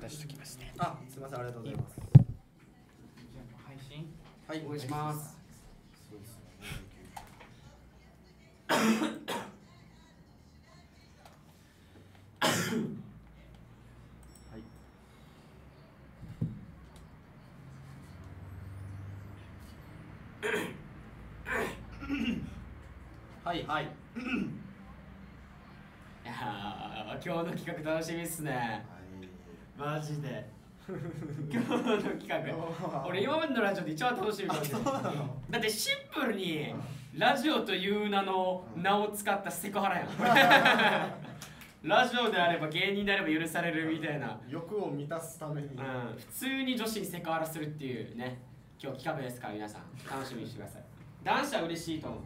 出しときますね。あ、すみません、ありがとうございます。配信。はい、お願いします。はいはい。今日の企画楽しみっすね、マジで今日の企画俺今までのラジオで一番楽しみだもしいだってシンプルにラジオという名の名を使ったセクハラやん ラジオであれば芸人であれば許されるみたいな欲を満たすために、うん、普通に女子にセクハラするっていうね今日企画ですから皆さん楽しみにしてください男子は嬉しいと思う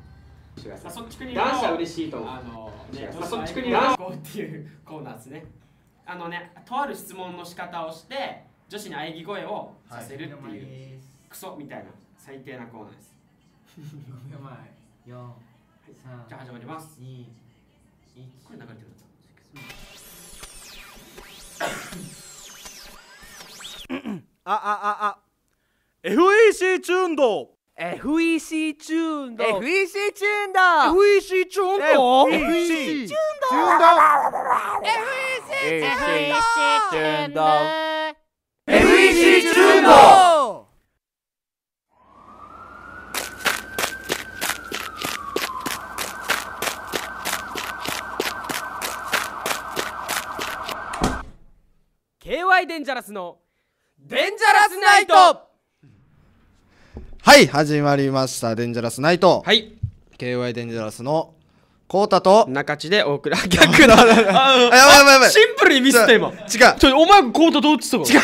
あそっち国の男子は嬉しいと思うあの、ね、あそっち国のっていうコーナーですねあのねとある質問の仕方をして女子に喘ぎ声をさせるっていう、はい、クソみたいな最低なコーナーですやばい4、はじゃあ始まります2これ流れてるんだああああ FEC チューンド FEC チューンド FEC チューンド FEC チューンド FEC チューンド FEC チューンド FEC チューンドデンジャラスのデンジャラスナイトはい始まりました「デンジャラスナイト」はい KY デンジャラスのコウタと中地でお送 あ逆だあやばいやばいやばいシンプルにミスった今違うちょお前コウタどうっちとか違う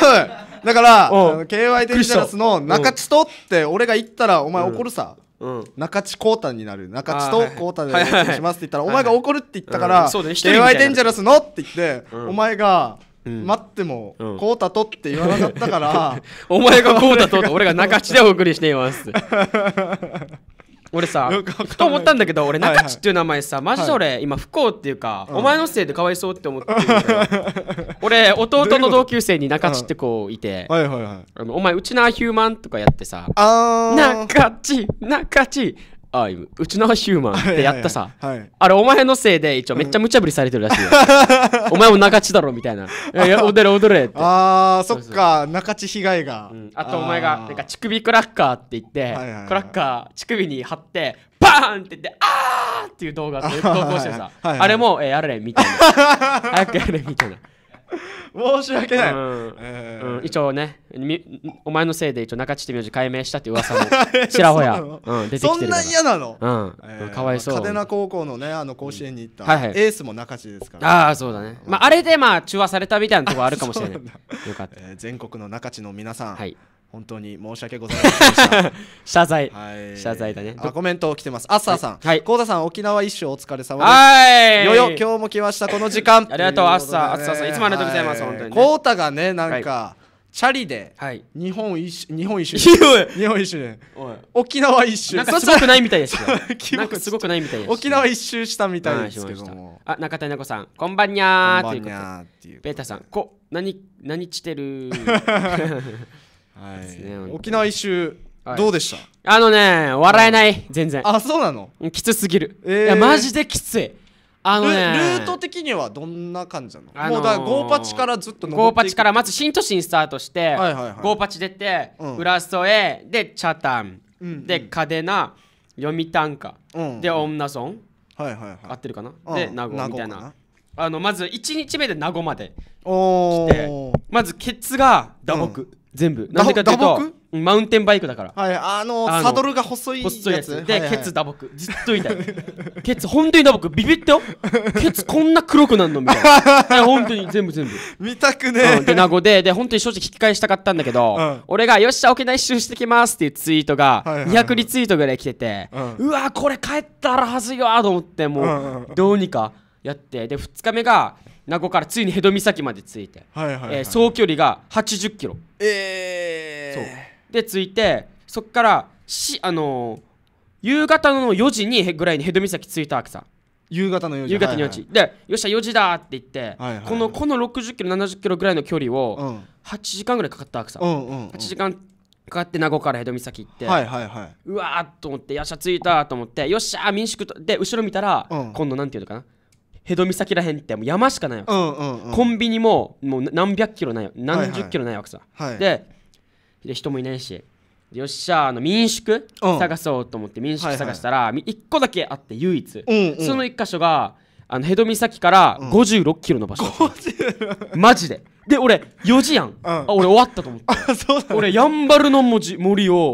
だから KY デンジャラスの中地とって俺が言ったらお前怒るさ、うん、中地コーになる中地とコータでお願いしますって言ったら、お前が怒るって言ったから「KY、うデンジャラスの」って言って、うん、お前が「待っても、こうたとって言わなかったから お前がこうたとって俺が中地でお送りしています 俺さふと思ったんだけど俺中地っていう名前さ、マジで俺今不幸っていうか、はい、お前のせいでかわいそうって思ってる、俺弟の同級生に中地って子いて、お前うちなヒューマンとかやってさ中地中地ああうちのヒューマンってやったさ、あれお前のせいで一応めっちゃ無茶ぶりされてるらしいよ お前も中地だろみたいな「いやいや踊れ 踊れ」ってああそっか中地被害が、うん、あとお前がなんか乳首クラッカーって言って、クラッカー乳首に貼ってバーンって言って「あー!」っていう動画 投稿してさ、あれも、えー、やれみたいな早くやれみたいな 申し訳ない、うんえーうん、一応ねお前のせいで一応中地って名字解明したって噂も ちらほや、うん、出てきてそんな嫌なの、うんえー、かわいそう嘉手納高校のねあの甲子園に行った、はいはい、エースも中地ですから、ね、ああそうだね、まあ、あれでまあ中和されたみたいなとこあるかもしれないよかった、えー、全国の中地の皆さん、はい本当に申し訳ございませんでした 謝罪、はい、謝罪だねあコメント来てますアッサーさんはい幸田さん沖縄一周お疲れ様ですはいよよ今日も来ましたこの時間ありがとうアッサーアッサーさんいつもありがとうございます、はい、本当に幸、ね、田がねなんか、はいチャリではい。日本一周、日本一周 日本一周沖縄一周 なんかすごくないみたいですよなんかすごくないみたいです沖縄一周したみたいですけどもあ中谷奈子さんこんばんにゃーということでベータさんこ何何してるはい、沖縄一周どうでした、あのね笑えない全然あそうなのきつすぎる、えー、いやマジできついあのねルート的にはどんな感じなの、あのー、もうだからゴーパチからずっとゴーパチからまず新都心スタートして、はいはいはい、ゴーパチ出て、うん、浦添へでチャタン、うんうん、で嘉手納読谷か、うん、で女村、はいはいはい、合ってるかな、うん、で名護みたいなあのまず1日目で名護まで来てまずケツが打撲、うん全部なんでかっていうとマウンテンバイクだからはいあのサドルが細い細いやつで、はいはい、ケツ打撲ずっと痛い ケツ本当に打撲ビビってよケツこんな黒くなんのみたいな 本当に全部全部見たくねえ、うん、で名護でで本当に正直引き返したかったんだけど、うん、俺が「よっしゃ沖縄一周してきます」っていうツイートが200リツイートぐらい来てて、うわこれ帰ったらはずいわと思ってもうどうにかやってで2日目が名護からついに辺戸岬まで着いて、はいはい、えー、総距離が8 0キロええー、で着いてそこからし、あのー、夕方の4時にぐらいに辺戸岬着いたわけさ夕方の4時夕方の4時、はいはい、でよっしゃ4時だって言って、はいはいはい、このこの60キロ70キロぐらいの距離を8時間ぐらいかかったわけさ、うんうんうん、8時間かかって名護から江戸岬行って、はいはいはい、うわーと思ってよっしゃ着いたと思ってよっしゃ民宿で後ろ見たら、うん、今度なんていうのかな辺戸岬らへんってもう山しかないわけさ、うんうんうん、コンビニももう何百キロない何十キロないわけさ、はいはい、でで人もいないしよっしゃあの民宿探そうと思って民宿探したら、1個だけあって唯一、うんうん、その1箇所があのヘド岬から56キロの場所、うん、マジでで俺4時やん、うん、あ俺終わったと思ってね、俺やんばるの森を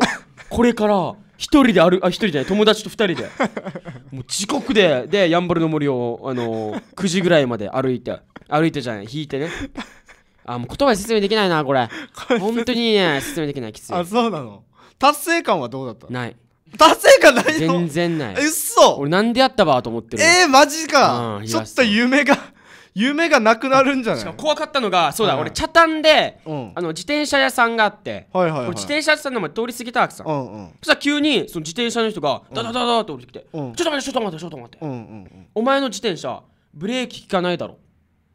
これから一人であるあ一人じゃない友達と二人で もう時刻ででやんばるの森をあの9時ぐらいまで歩いて歩いてじゃない引いてねあもう言葉で説明できないなこれこれ本当にね説明できないきついあそうなの達成感はどうだったない達成感ないの全然ないえっそ俺なんでやったばと思ってるえー、マジか、うん、ちょっと夢が夢がなくなるんじゃないしかも怖かったのがそうだ、はいはい、俺茶炭で、うん、あの自転車屋さんがあって、はいはいはい、自転車屋さんの前通り過ぎたわけさ、うんうん、そしたら急にその自転車の人がダダダダって降りてきて、うん、ちょっと待ってちょっと待ってちょっと待って、うんうんうん、お前の自転車ブレーキ効かないだろ」って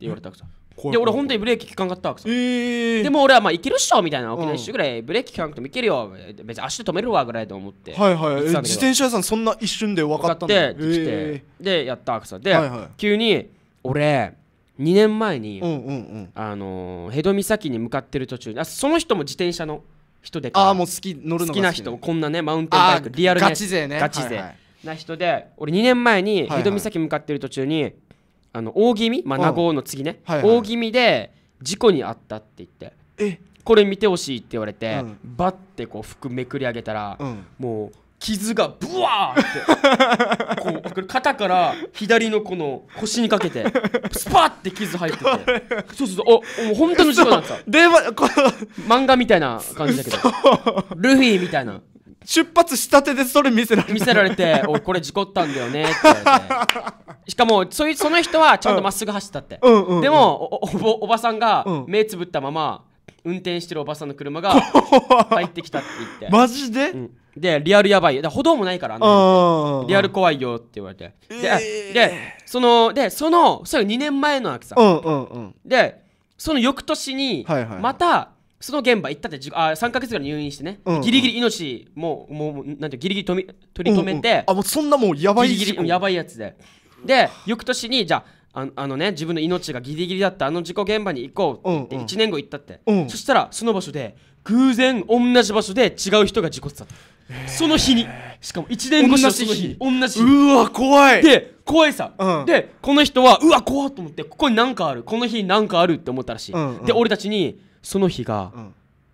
言われたわけさ、で俺本当にブレーキ効かんかったわけさ、えー、でも俺はまあいけるっしょみたいな沖縄一周ぐらいブレーキ効かなくてもいけるよ別に足で止めるわぐらいと思ってはいはい自転車屋さんそんな一瞬で分かったんだ分かって、えー、でやったわけさで、はいはい、急に俺2年前に、うんうんうん、あのヘド岬に向かってる途中あその人も自転車の人であもう好き乗るの好きな人こんなねマウンテンバイクリアルガチ勢ねガチ勢、はいはい、な人で俺2年前に江戸岬向かってる途中に、はいはい、あの大気味まあ名護の次ね、はいはい、大気味で事故に遭ったって言ってこれ見てほしいって言われて、うん、バッてこう服めくり上げたら、うん、もう傷がブワーってこう肩から左のこの腰にかけてスパッて傷入っててそうそうそうおお本当の事故だった電話こ漫画みたいな感じだけどルフィみたいな出発したてでそれ見せられ見せられて「おこれ事故ったんだよね」っててしかもそいその人はちゃんとまっすぐ走ったって、うんうんうん、でもおばさんが目つぶったまま運転してるおばさんの車が入ってきたって言ってマジで、うんでリアルやばい歩道もないからあのリアル怖いよって言われてでえー、でそのでそのそれ2年前のわけさ、んでその翌年にまたその現場行ったってあ3か月ぐらい入院してね、うんうん、ギリギリ命もうもうなんてギリギリとみ取り留めて、うんうん、あもうそんなもうやばいギリギリやばいやつでで翌年にじゃあああのね自分の命がギリギリだったあの事故現場に行こうって1年後行ったって、うんそしたらその場所で偶然同じ場所で違う人が事故ってたその日にしかも1年後のその日に同じ日うわ怖いで怖いさ、うん、でこの人はうわ怖っと思ってここに何かあるこの日に何かあるって思ったらしい、うんうん、で俺たちにその日が、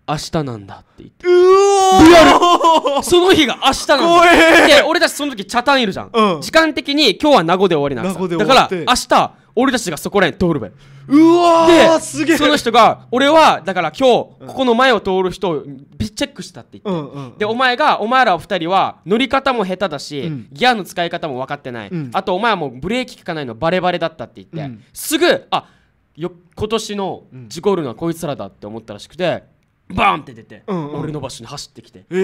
明日なんだって言ってうわリアルその日が明日なんだで俺たちその時チャタンいるじゃん、うん、時間的に今日は名護で終わりなんですだから明日俺たちがそこらへん通るべうわーすげえその人が俺はだから今日ここの前を通る人をビチェックしたって言って、うんうん、でお前がお前ら二人は乗り方も下手だし、うん、ギアの使い方も分かってない、あとお前はもうブレーキ効かないのバレバレだったって言って、すぐあよ今年の事故るのはこいつらだって思ったらしくてバーンって出て、うんうん、俺の場所に走ってきて、え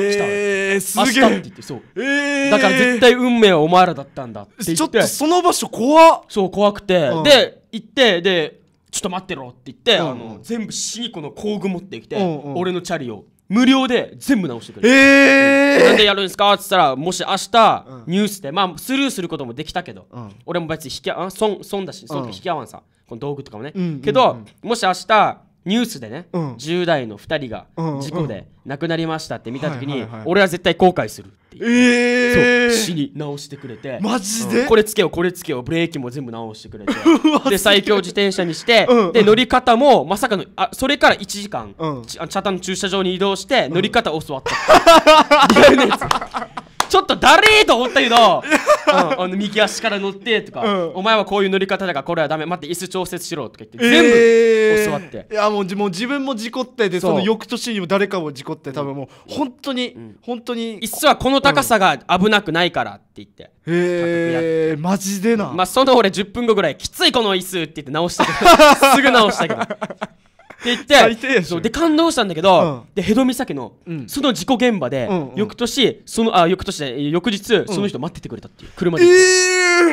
ー、すたえ。って言ってそう、えー、だから絶対運命はお前らだったんだって言ってちょっとその場所怖そう怖くて、うん、で行ってでちょっと待ってろ」って言って、うんうん、あの全部シニコの工具持ってきて、うんうん、俺のチャリを無料で全部直してくれる。えー、なんでやるんですかって言ったら、もし明日、ニュースで、まあ、スルーすることもできたけど、うん、俺も別に引きあ、損、損だし、損引き合わんさ、この道具とかもね。うんうんうん、けど、もし明日、ニュースでね、うん、10代の2人が事故で亡くなりましたって見た時に、俺は絶対後悔するっていう、えー、そう死に直してくれてマジで、うん、これつけよこれつけよブレーキも全部直してくれて で最強自転車にしてうん、で乗り方もまさかのあそれから1時間、うん、チャタン駐車場に移動して乗り方を教わった、リアルなやつちょっとだれと思ったけど、うん、あの右足から乗ってとか、うん、お前はこういう乗り方だからこれはダメ待って椅子調節しろとか言って、えー、全部教わっていやもうもう自分も事故ってでその翌年にも誰かも事故って多分もう本当に、うん、本当に椅子はこの高さが危なくないからって言ってへえー、マジでなまあその俺10分後ぐらいきついこの椅子って言って直したけど すぐ直したけど言ってそうで感動したんだけど、うん、でヘド岬の、うん、その事故現場で、うんうん、翌年そのあ翌年じ翌日、その人待っててくれたっていう車で行って、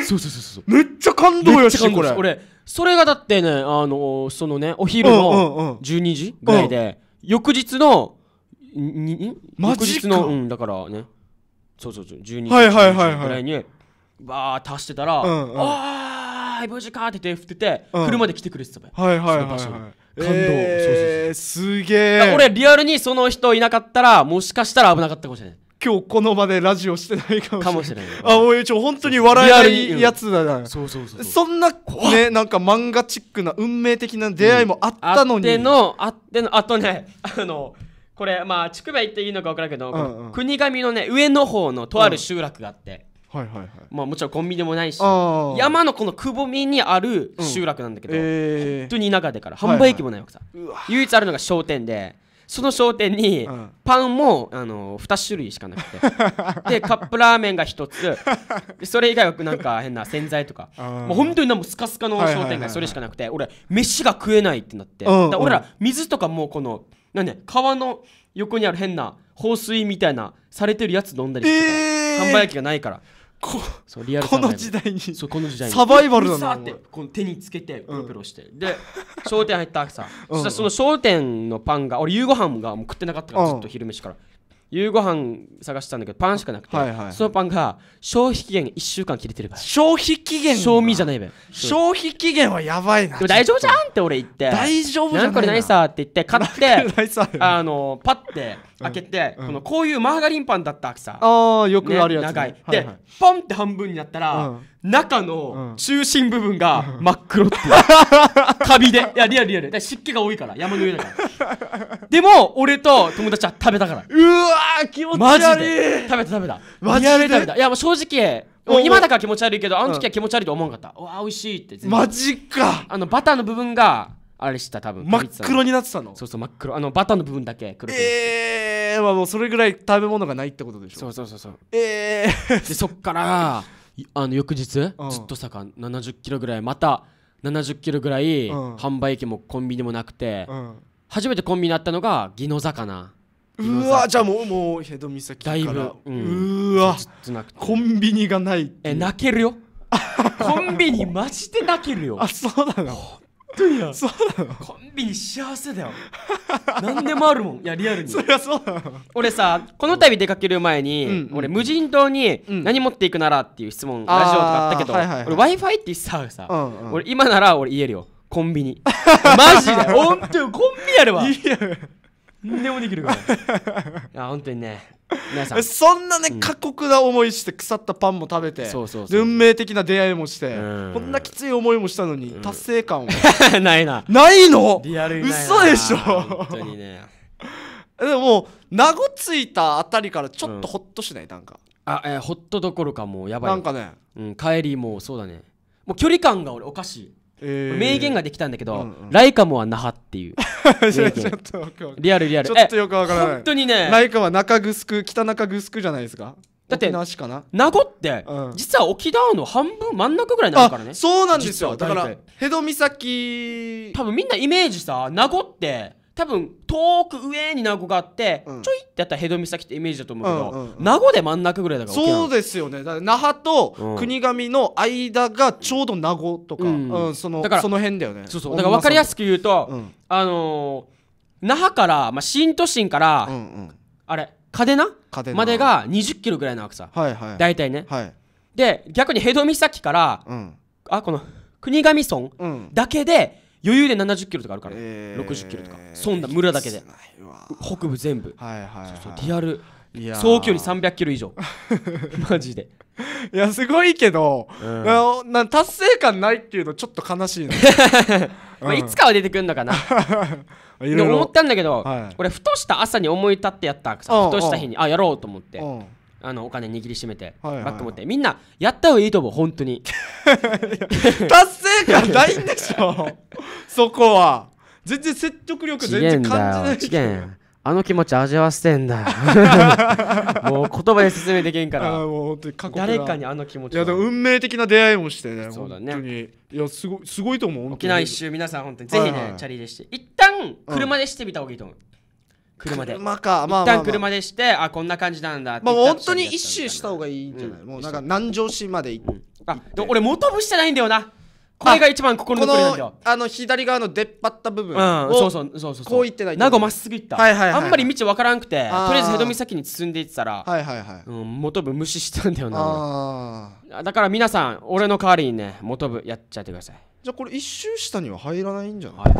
えー、そうそうそうそうめっちゃ感動やしこれ俺それがだってねあのー、そのねお昼の12時ぐらいで、うんうん、翌日のに翌日のうんだからねそうそうそう12時ぐらいにバー足してたら、うんうん、ああ無事かって手振ってて、車で来てくれてたべ、はいはいはいはい、その場所感動、すげえ俺リアルにその人いなかったらもしかしたら危なかったかもしれない今日この場でラジオしてないかもしれないあおいちょ本当に笑えないやつだなそうそうそうそんなねなんか漫画チックな運命的な出会いもあったのに、あってのあってのあとねあのこれまあ筑波行っていいのか分からんけど、国神のね上の方のとある集落があって、はいはいはいまあ、もちろんコンビニもないし山のこのくぼみにある集落なんだけど、うんえー、本当に田舎だから販売機もないわけさ、はいはい、唯一あるのが商店でその商店にパンも、あの2種類しかなくて でカップラーメンが1つそれ以外はなんか 変な洗剤とかもう本当にもうスカスカの商店街それしかなくて俺飯が食えないってなってだ俺ら水とかもうこの何、ね川の横にある変な放水みたいなされてるやつ飲んだりして、えー、販売機がないからこそうリアルこの時代にそうこの時代にサバイバルなってこの手につけてプロプロして、で商店入った朝そしたらその商店のパンが俺夕ご飯がもう食ってなかったからずっと昼飯から夕ご飯探したんだけどパンしかなくて、はいはいそのパンが消費期限1週間切れてるから消費期限賞味じゃないべ消費期限はやばいなも大丈夫じゃんって俺言って大丈夫じゃなんこれないさって言って買ってあのパッて開けて、このこういうマーガリンパンだったさあよくあるやつ、長い、で、ポンって半分になったら、中の中心部分が真っ黒って カビでいやリアルリアル湿気が多いから山の上だから でも俺と友達は食べたからうわ気持ち悪い食べた食べたマジで食べたいやもう正直今だから気持ち悪いけどあの時は気持ち悪いと思わなかった、うん、わあ美味しいってマジかあのバターの部分があれした多分真っ黒になってたのそうそう真っ黒あのバターの部分だけ黒くええー、まあもうそれぐらい食べ物がないってことでしょそうそうそうそうええー、でそっからあの翌日、ずっとさか70キロぐらいまた70キロぐらい、販売機もコンビニもなくて、うん、初めてコンビニにあったのが宜野座かなうわじゃあもうもうヘド岬サキだいぶ、うん、うわコンビニがないえ泣けるよ コンビニマジで泣けるよあそうなの当にそうなのコンビニ幸せだよ何でもあるもんいやリアルにそりゃそうなの俺さこの度出かける前に、うん俺無人島に何持っていくならっていう質問、うん、ラジオとかあったけど、はいはいはい、俺 w i f i ってささ、うんうん、俺今なら俺言えるよコンビニ マジで本当にコンビやればいいやんでもできるからいや本当にね皆さんそんなね、うん過酷な思いして腐ったパンも食べてそうそうそう運命的な出会いもして、んこんなきつい思いもしたのに、達成感は ないなないのリアルないな嘘でしょ本当にね でも名護ついたあたりからちょっとホッとしない、なんかあ、えー、ほっとどころかもうやばいなんかねうん、帰りもうそうだねもう距離感が俺おかしいえー、名言ができたんだけど、うんうん、ライカムは那覇っていう リアルリアルちょっとよくわからない本当にねライカは中城北中城じゃないですかだって名護って、うん、実は沖縄の半分真ん中ぐらいになるからねそうなんですよだから辺戸岬多分みんなイメージさ名護って多分遠く上に名護があって、うん、ちょいってやったらヘド岬ってイメージだと思うけど、うんうんうん、名護で真ん中ぐらいだからそうですよね那覇と国頭の間がちょうど名護とか、うんうん、そのだからその辺だよねそうそうだから分かりやすく言うと、あのー、那覇から、まあ、新都心から、うんうん、あれ嘉手納までが2 0キロぐらいなわけさ、はいはい、大体ね、はい、で逆にヘド岬から、あこの国頭村だけで、余裕で70キロとかあるから、えー、60キロとかそんな村だけで北部全部、はいはい、そうそうリアル総距離300キロ以上 マジでいやすごいけど、うん、な達成感ないっていうのちょっと悲しいね。まあ、いつかは出てくるのかな で思ったんだけど、はい、俺ふとした朝に思い立ってやったふとした日にあやろうと思って、あのお金握りしめて、はいはいバッと持ってみんなやった方がいいと思う本当に 達成感ないんでしょ そこは全然説得力全然感じないあの気持ち味わせてんだ もう言葉で説明できんから誰かにあの気持ちいやでも運命的な出会いもしてねそうだねいやすごすごいと思う沖縄一周皆さん本当にぜひね、はいはい、チャリでして一旦車でしてみた方がいいと思う、うん車で車か、まあ、一旦車でしてあこんな感じなんだってまあ本当に一周した方がいいんじゃない、もうなんか南城市まで行って、あで俺元部してないんだよなこれが一番心残りなんだよあの左側の出っ張った部分を、そうそうそうそうこう行ってない名護まっすぐ行った、はいはいあんまり道分からんくてとりあえず江戸岬に進んでいってたら、はいはいはいうん、元部無視したんだよなだから皆さん俺の代わりにね元部やっちゃってくださいじゃあこれ一周下には入らないんじゃない、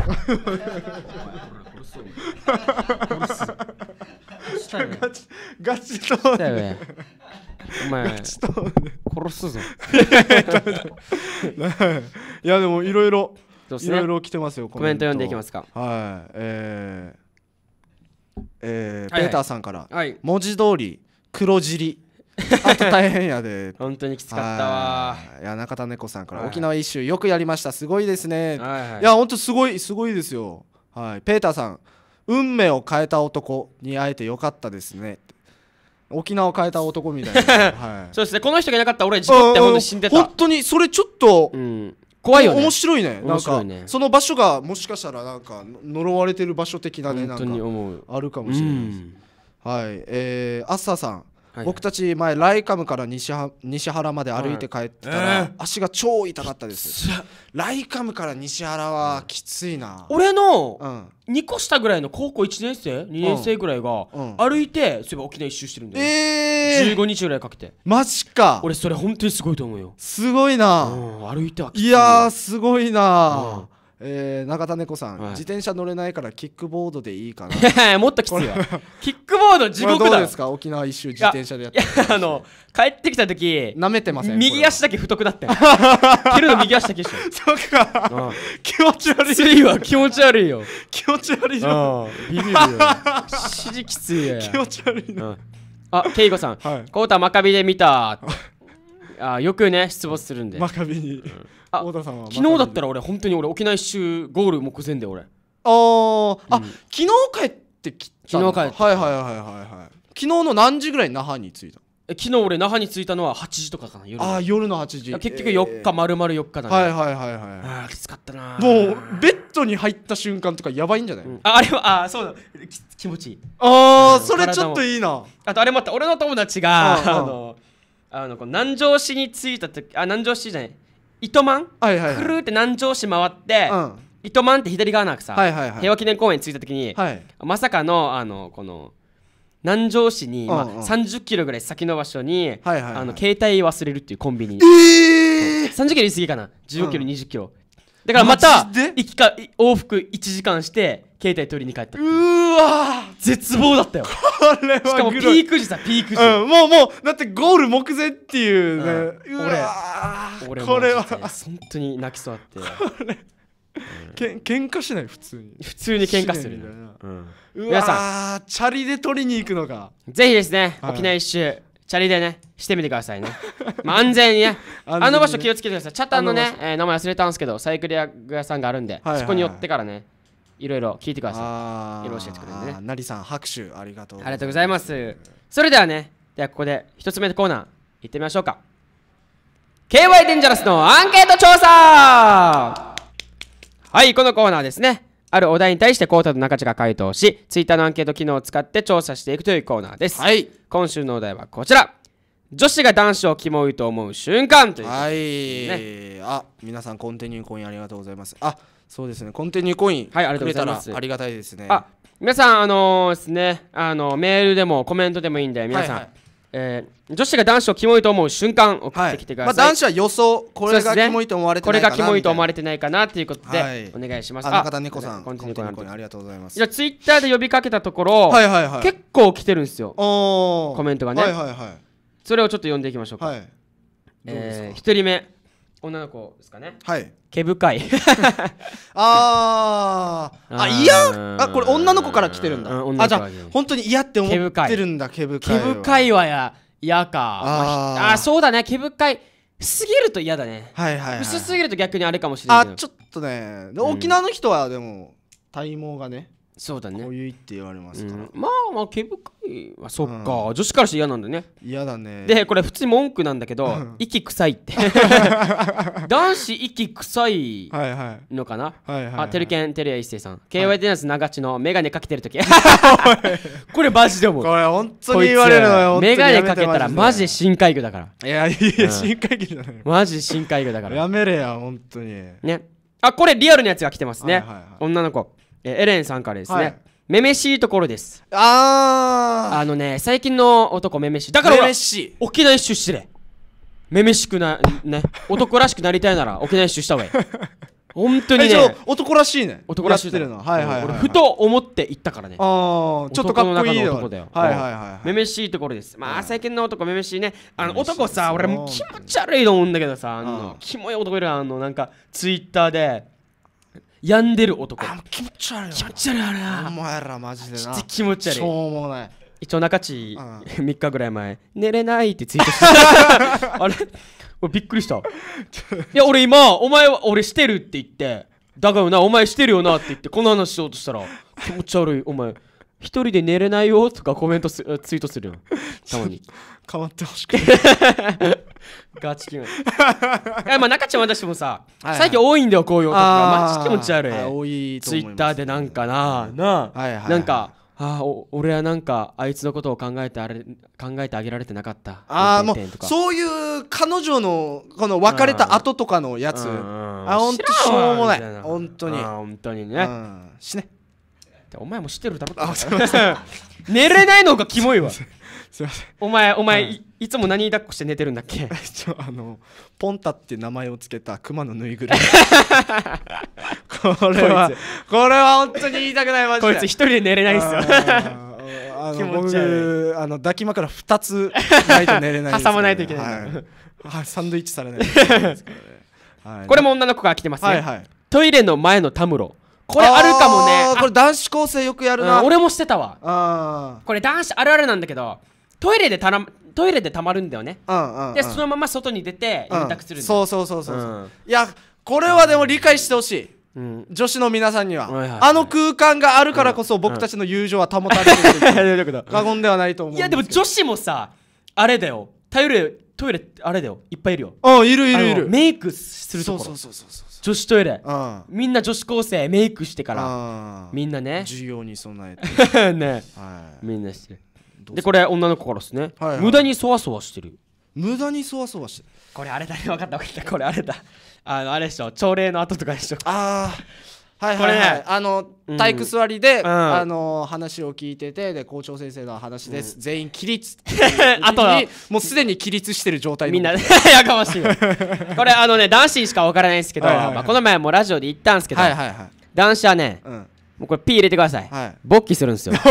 ガチガチ殺すぞいやでもいろいろいろいろ来てますよコメント読んでいきますかはいえー、えー、ペーターさんから、文字通り黒尻 あと大変やで本当にきつかったわいや中田猫さんから、はい、沖縄一周よくやりましたすごいですね、はいはい、いや本当すごいすごいですよはいペーターさん運命を変えた男に会えてよかったですね沖縄を変えた男みたいな、はい、そうですねこの人がいなかったら俺事故って本当に死んでた本当にそれちょっと、うん、怖いよね面白いねなんか、ね、その場所がもしかしたらなんか呪われてる場所的なねなんかあるかもしれないです、うん、はいえー、アッサーさんはい僕たち前ライカムから西は西原まで歩いて帰ってたら、はい足が超痛かったですライカムから西原はきついな俺のうん2個下ぐらいの高校1年生2年生ぐらいが歩いてそういえば沖縄一周してるんだよ、ええー、15日ぐらいかけてマジか俺それ本当にすごいと思うよ、すごいうなん、歩いてはきついいやーすごいな、えー、中田猫さん、はい自転車乗れないからキックボードでいいかないやいやもっときついわキックボード地獄だどうですか沖縄一周自転車でやってやあの帰ってきた時なめてません右足だけ太くだって切蹴るの右足だけでし そうか気持ち悪いついわ気持ち悪いよ気持ち悪いじゃんビビるよ指示きつい気持ち悪いなあ、ケイゴさん、はいコまタびで見たあよくね出没するんで真壁に、うん、あ太田さんは昨日だったら俺本当に俺沖縄一周ゴール目前で俺ああ、うん、昨日帰ってきた昨日帰ってはいはいはいはいはい昨日の何時ぐらい那覇に着いた昨日俺那覇に着いたのは8時とかかな夜あ夜の8時結局4日、えー、丸々4日だねはいはいはいはいあきつかったなもうベッドに入った瞬間とかやばいんじゃない、うん、ああれはあそうだ気持ちいいああ、うん、それちょっといいなあとあれ待って俺の友達があのあのこう南城市に着いた時あ南城市じゃない糸満、はいはいくるって南城市回って、うん、糸満って左側なかさ、はいはいはい、平和記念公園に着いた時に、はい、まさかのあのこの南城市に、まあ、30キロぐらい先の場所に、はいはいはい、あの携帯忘れるっていうコンビニ、えー、30キロ言い過ぎかな15キロ、20キロだからまた行きか往復1時間して携帯取りに帰ったうーわ絶望だったよこれはしかもピーク時さピーク時、うん、もうもうだってゴール目前っていうね、うん、俺俺これは本当に泣きそうだってこれ、ん、け喧嘩しない普通に普通に喧嘩する、ね、うん、皆さんチャリで取りに行くのかぜひですね、沖縄一周チャリでね、してみてくださいね。ま あ安全にね、あの場所気をつけてください。チャタンのね、のえー、名前忘れたんですけど、サイクル屋さんがあるんで、はいはいはい、そこに寄ってからね、いろいろ聞いてくださいいろいろ教えてくれるんでねなりさん拍手ありがとうありがとうございますそれではねではここで一つ目のコーナー行ってみましょうか KY デンジャラスのアンケート調査はいこのコーナーですねあるお題に対してコータと中地が回答し Twitter のアンケート機能を使って調査していくというコーナーです、はい、今週のお題はこちら女子が男子をキモいと思う瞬間という、はいあ皆さんコンティニューコインありがとうございますあそうですねコンティニューコインくれたらありがたいですね、はい、あ皆さんあのー、ですねあのメールでもコメントでもいいんで皆さん、はいはいえー、女子が男子をキモいと思う瞬間送ってきてください、はいまあ、男子は予想これがキモいと思われてないかな、ね、これがキモいと思われてないかなということで、はい、お願いしますあ中猫さんコンティニコンありがとうございますいやツイッターで呼びかけたところ、はいはいはい、結構来てるんですよコメントがね、はいはいはい、それをちょっと読んでいきましょうか、はい、えー、人目女の子ですかねはい毛深い あーあいやあこれ女の子から来てるんだあじゃあ本当に嫌って思ってるんだ毛深い毛深いはや嫌かあ、まあ、そうだね毛深いすぎると嫌だねはいはい、はい、薄すぎると逆にあれかもしれないあちょっとね、沖縄の人はでも体毛がねそうだねこういうって言われますから、うん、まあまあ毛深いはそっか、うん、女子からして嫌なんだね嫌だねでこれ普通文句なんだけど、息臭いって 男子息臭いのかな、あてるけんてるや一いさん KY デナス長地の眼鏡かけてる時 これマジで思うこれ本当に言われるのよ眼鏡かけたらマジ深海魚だからいやいや深海魚じゃないマジ深海魚だからやめれや本当にねあこれリアルなやつが来てますね、はいはいはい、女の子エレンさんからですね、はいめめしいところですあああのね最近の男めめしいだから俺沖縄一周てれめめしくなね男らしくなりたいなら沖縄一周した方がいい 本当にね男らしいね男らしいてるのはいはい、はい、俺ふと思って言ったからねああちょっとかっこいいよ男だよはいはいはい、めめしいところですまあ、最近の男めめしいねあの男さ俺も気持ち悪いと思うんだけどさあのキモい男いるあのなんかツイッターで病んでる男あ気持ち悪い気持ち悪いあれお前らマジでな気持ち悪いしょうもない一応中地、うん、3日ぐらい前寝れないってツイートして あれ俺びっくりしたいや俺今お前は俺してるって言ってだがよなお前してるよなって言ってこの話しようとしたら気持ち悪いお前一人で寝れないよとかコメントす ツイートするのたまに 変わってほしくない ガチ気分まあ中ちゃん私もさ、はいはい、最近多いんだよこういう男がマジ気持ち悪い、はい、多いツイッターでなんかなな、はいはいはい、なんかああ俺はなんかあいつのことを考えてあれ考えてあげられてなかったああもうそういう彼女のこの別れた後とかのやつああ本当しょうもない本当に本当にね、うん、しねお前も知ってるだろあすいません寝れないのがキモいわすいませんお前お前、はい、いつも何抱っこして寝てるんだっけちょ あのポンタって名前を付けたクマのぬいぐるみ これはこれは本当に言いたくないマジでこいつ一人で寝れないっすよあの 僕あの抱き枕2つないと寝れないです、ね、挟まないといけない、はい、サンドイッチされない、ね、はい、これも女の子が来てますね、はいはい、トイレの前のタムロこれあるかもねこれ男子高生よくやるな、うん、俺もしてたわこれ男子あるあるなんだけどトイレでたらトイレでたまるんだよね、うんうん、でそのまま外に出てするそうそうそうそういやこれはでも理解してほしいうん、女子の皆さんには、あの空間があるからこそ僕たちの友情は保たれてる、う 過言ではないと思ういやでも女子もさあれだよ頼るトイレあれだよいっぱいいるようんいるいるいるメイクするところそうそうそうそうそう女子トイレ、みんな女子高生メイクしてからみんなね需要に備えて ね、はい、みんなしてでこれ女の子からですね、はいはい、無駄にそわそわしてる無駄にそわそわしてるこれあれだね分かった分かったこれあれだあのあれでしょ朝礼の後とかでしょああはいはい、はい、あの体育座りで、うん、あの話を聞いててで校長先生の話です、うん、全員起立 あとは もうすでに起立してる状態みんな やかましいこれあのね男子しかわからないんですけど、はいはいはい、まあ、この前もラジオで言ったんですけど、はいはいはい、男子はね、うんもうこれ P 入れてください、勃起するんですよ ちょっと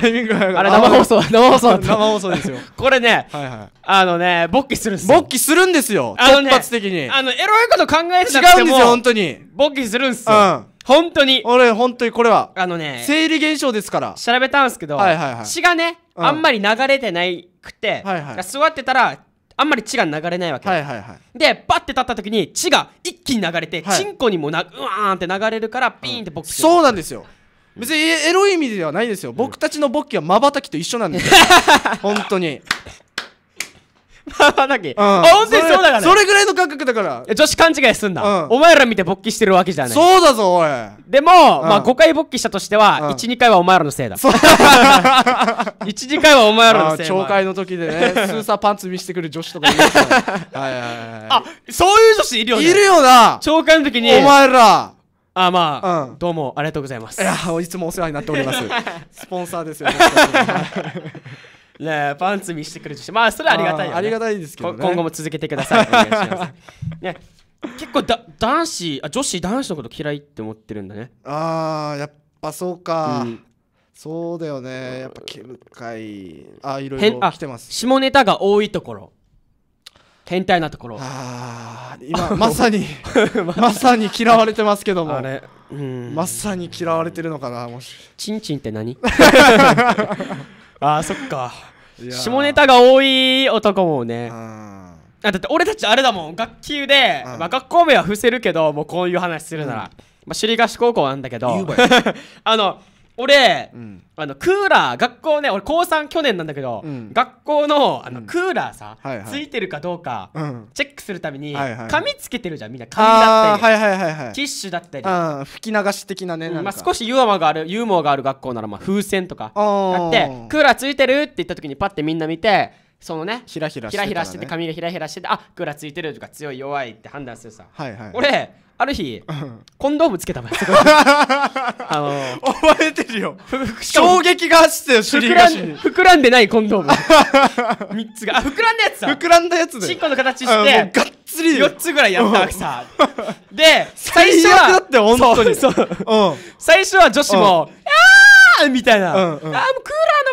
タイミングがあれ生放送 生放送生放送ですよ これね、はいはい、あのね勃起するんです勃起するんですよ、突発的にあのエロいこと考えてなく違うんですよ本当に勃起するんですよ、本当に俺本当にこれはあのね生理現象ですから調べたんですけど、血がね、あんまり流れてないくて、座ってたらあんまり血が流れないわけ、はいはいはい、でバッて立った時に血が一気に流れて、はい、チンコにもなうわーんって流れるからピーンって勃起する、そうなんですよ別にエロい意味ではないですよ、僕たちの勃起はまばたきと一緒なんですよ 本当になんだっん、そうだから、ね、それぐらいの感覚だから女子勘違いすんな、お前ら見て勃起してるわけじゃないそうだぞおいでも、まあ5回勃起したとしては、12回はお前らのせいだ12 回はお前らのせいだ懲戒の時でね スーサーパンツ見してくる女子とかいる はいはいはいあそういう女子いるよねいるよな懲戒の時にお前らあまあ、どうもありがとうございますいやいつもお世話になっておりますスポンサーですよ、ね、ね、パンツ見せてくれるし、まあ、それはありがたいよ、ね、ありがたいですけど、ね、今後も続けてください。いね、結構だ、男子、あ、女子、男子のこと嫌いって思ってるんだね。ああ、やっぱそうか。うんそうだよねやっぱ煙かいあいろいろ来てます下ネタが多いところ変態なところあ今まさに まさに嫌われてますけどもまさに嫌われてるのかなもしちんちんって何 あーそっか下ネタが多い男もねあだって俺たちあれだもん学級で、まあ、学校名は伏せるけどもうこういう話するなら、まあ、首里子高校なんだけど あの俺、うん、あのクーラー学校ね俺高3去年なんだけど、うん、学校のあの、クーラーさ、はいはい、ついてるかどうか、チェックするために、はいはい、紙つけてるじゃんみんな紙だったり、はいはいはいはい、ティッシュだったり吹き流し的なね、うん、まあ、少しユーモアがあるユーモアがある学校なら、まあ、風船とかあってクーラーついてるって言った時にパッてみんな見てそのねひらひらしてひらひらて髪がひらひらしててあグラついてるとか強い弱いって判断するさ、はいはい俺ある日、コンドームつけたもん あのー、覚えてるよ衝撃が走ってよシリが膨らんでないコンドーム3 つがあ膨らんだやつだ膨らんだやつだチンコの形してがっつり4つぐらいやったわけさ、で最初はだって本当にそう、うん、最初は女子も「ああみたいな、うんうん、あもうクーラーの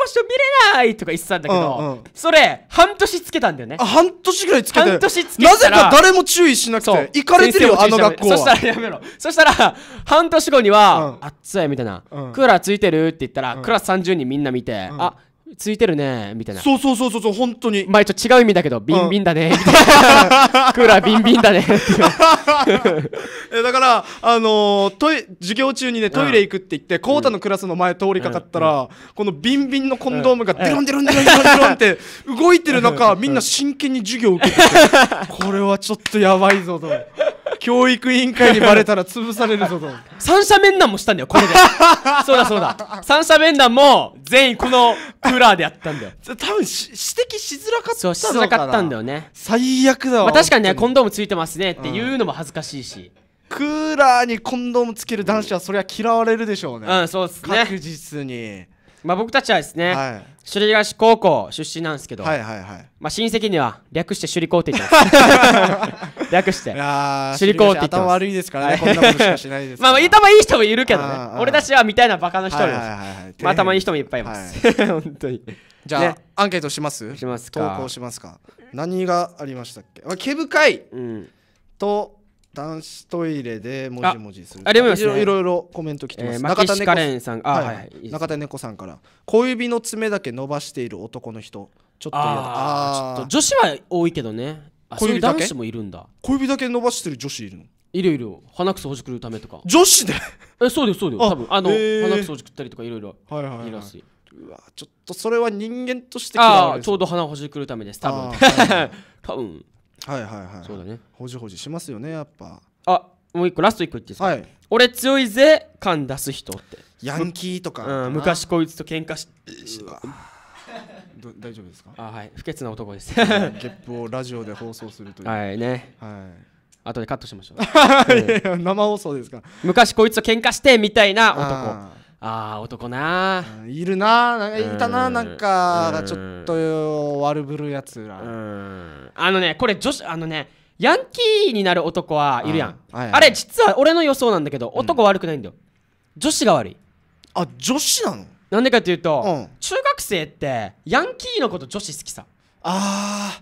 場所見れないとか言ってたんだけど、うんうん、それ半年つけたんだよね半年ぐらいつけて半年つけなぜか誰も注意しなくて行かれてるよあの学校そしたらやめろそしたら半年後には「うん、あっつい」みたいな、うん、クーラーついてる?」って言ったら、クラス30人みんな見て「うん、あっついてるねみたいなそうそうそうそう本当にまあ一応違う意味だけどビンビンだねみたいなクーラービンビンだね だからあのー、トイ授業中にねトイレ行くって言って浩太、うん、のクラスの前通りかかったら、うん、このビンビンのコンドームがデロンデロンデロンデロンデロンって動いてる中みんな真剣に授業受けててこれはちょっとやばいぞと。教育委員会にバレたら潰されるぞと 三者面談もしたんだよこれで そうだそうだ三者面談も全員このクーラーでやったんだよ 多分し指摘しづらかったそうしづらかったんだよね最悪だわ、まあ、確かにねコンドームついてますねっていうのも恥ずかしいし、うん、クーラーにコンドームつける男子はそりゃ嫌われるでしょうねうんそうっすね確実にまあ僕たちはですね、はい、首里東高校出身なんですけど、はいはいはい、まあ親戚には略して首里校って言ってます。略して。首里高って言って頭悪いですからね、こんなことしかしないです。まあ頭いい人もいるけどね、俺たちはみたいなバカの人もいす。はいはいはいまあ、頭いい人もいっぱいいます。はい、本当に。じゃあ、ね、アンケートしますします投稿しますか。何がありましたっけ、まあ、毛深いと、男子トイレでもじもじするありますいろいろコメント来てます、えー、中田猫さんあ、はいはい、中田猫さんから小指の爪だけ伸ばしている男の人ちょっと嫌だああ女子は多いけどね小指だけもいるんだ小指だけ伸ばしてる女子いるのいるいる鼻くそほじくるためとか女子でえそうですそうです多分あの、えー、鼻くそほじくったりとかいろいろはいらしい、うわちょっとそれは人間として嫌われちょうど鼻ほじくるためです多分 多分はいはいはいそうだねほじほじしますよねやっぱあもう一個ラスト一個言っていいですか、はい、俺強いぜ感出す人ってヤンキーとか、うん、昔こいつと喧嘩し大丈夫ですかあはい不潔な男ですゲップをラジオで放送するという はいねはい後でカットしましょう 生放送ですか昔こいつと喧嘩してみたいな男ああ男な、うん、いるななんかいたな、うなんかちょっと悪ぶるやつら、あのねこれ女子あのねヤンキーになる男はいるやん、はいはい、あれ実は俺の予想なんだけど男悪くないんだよ、女子が悪いあ女子なのなんでかっていうと、中学生ってヤンキーのこと女子好きさあ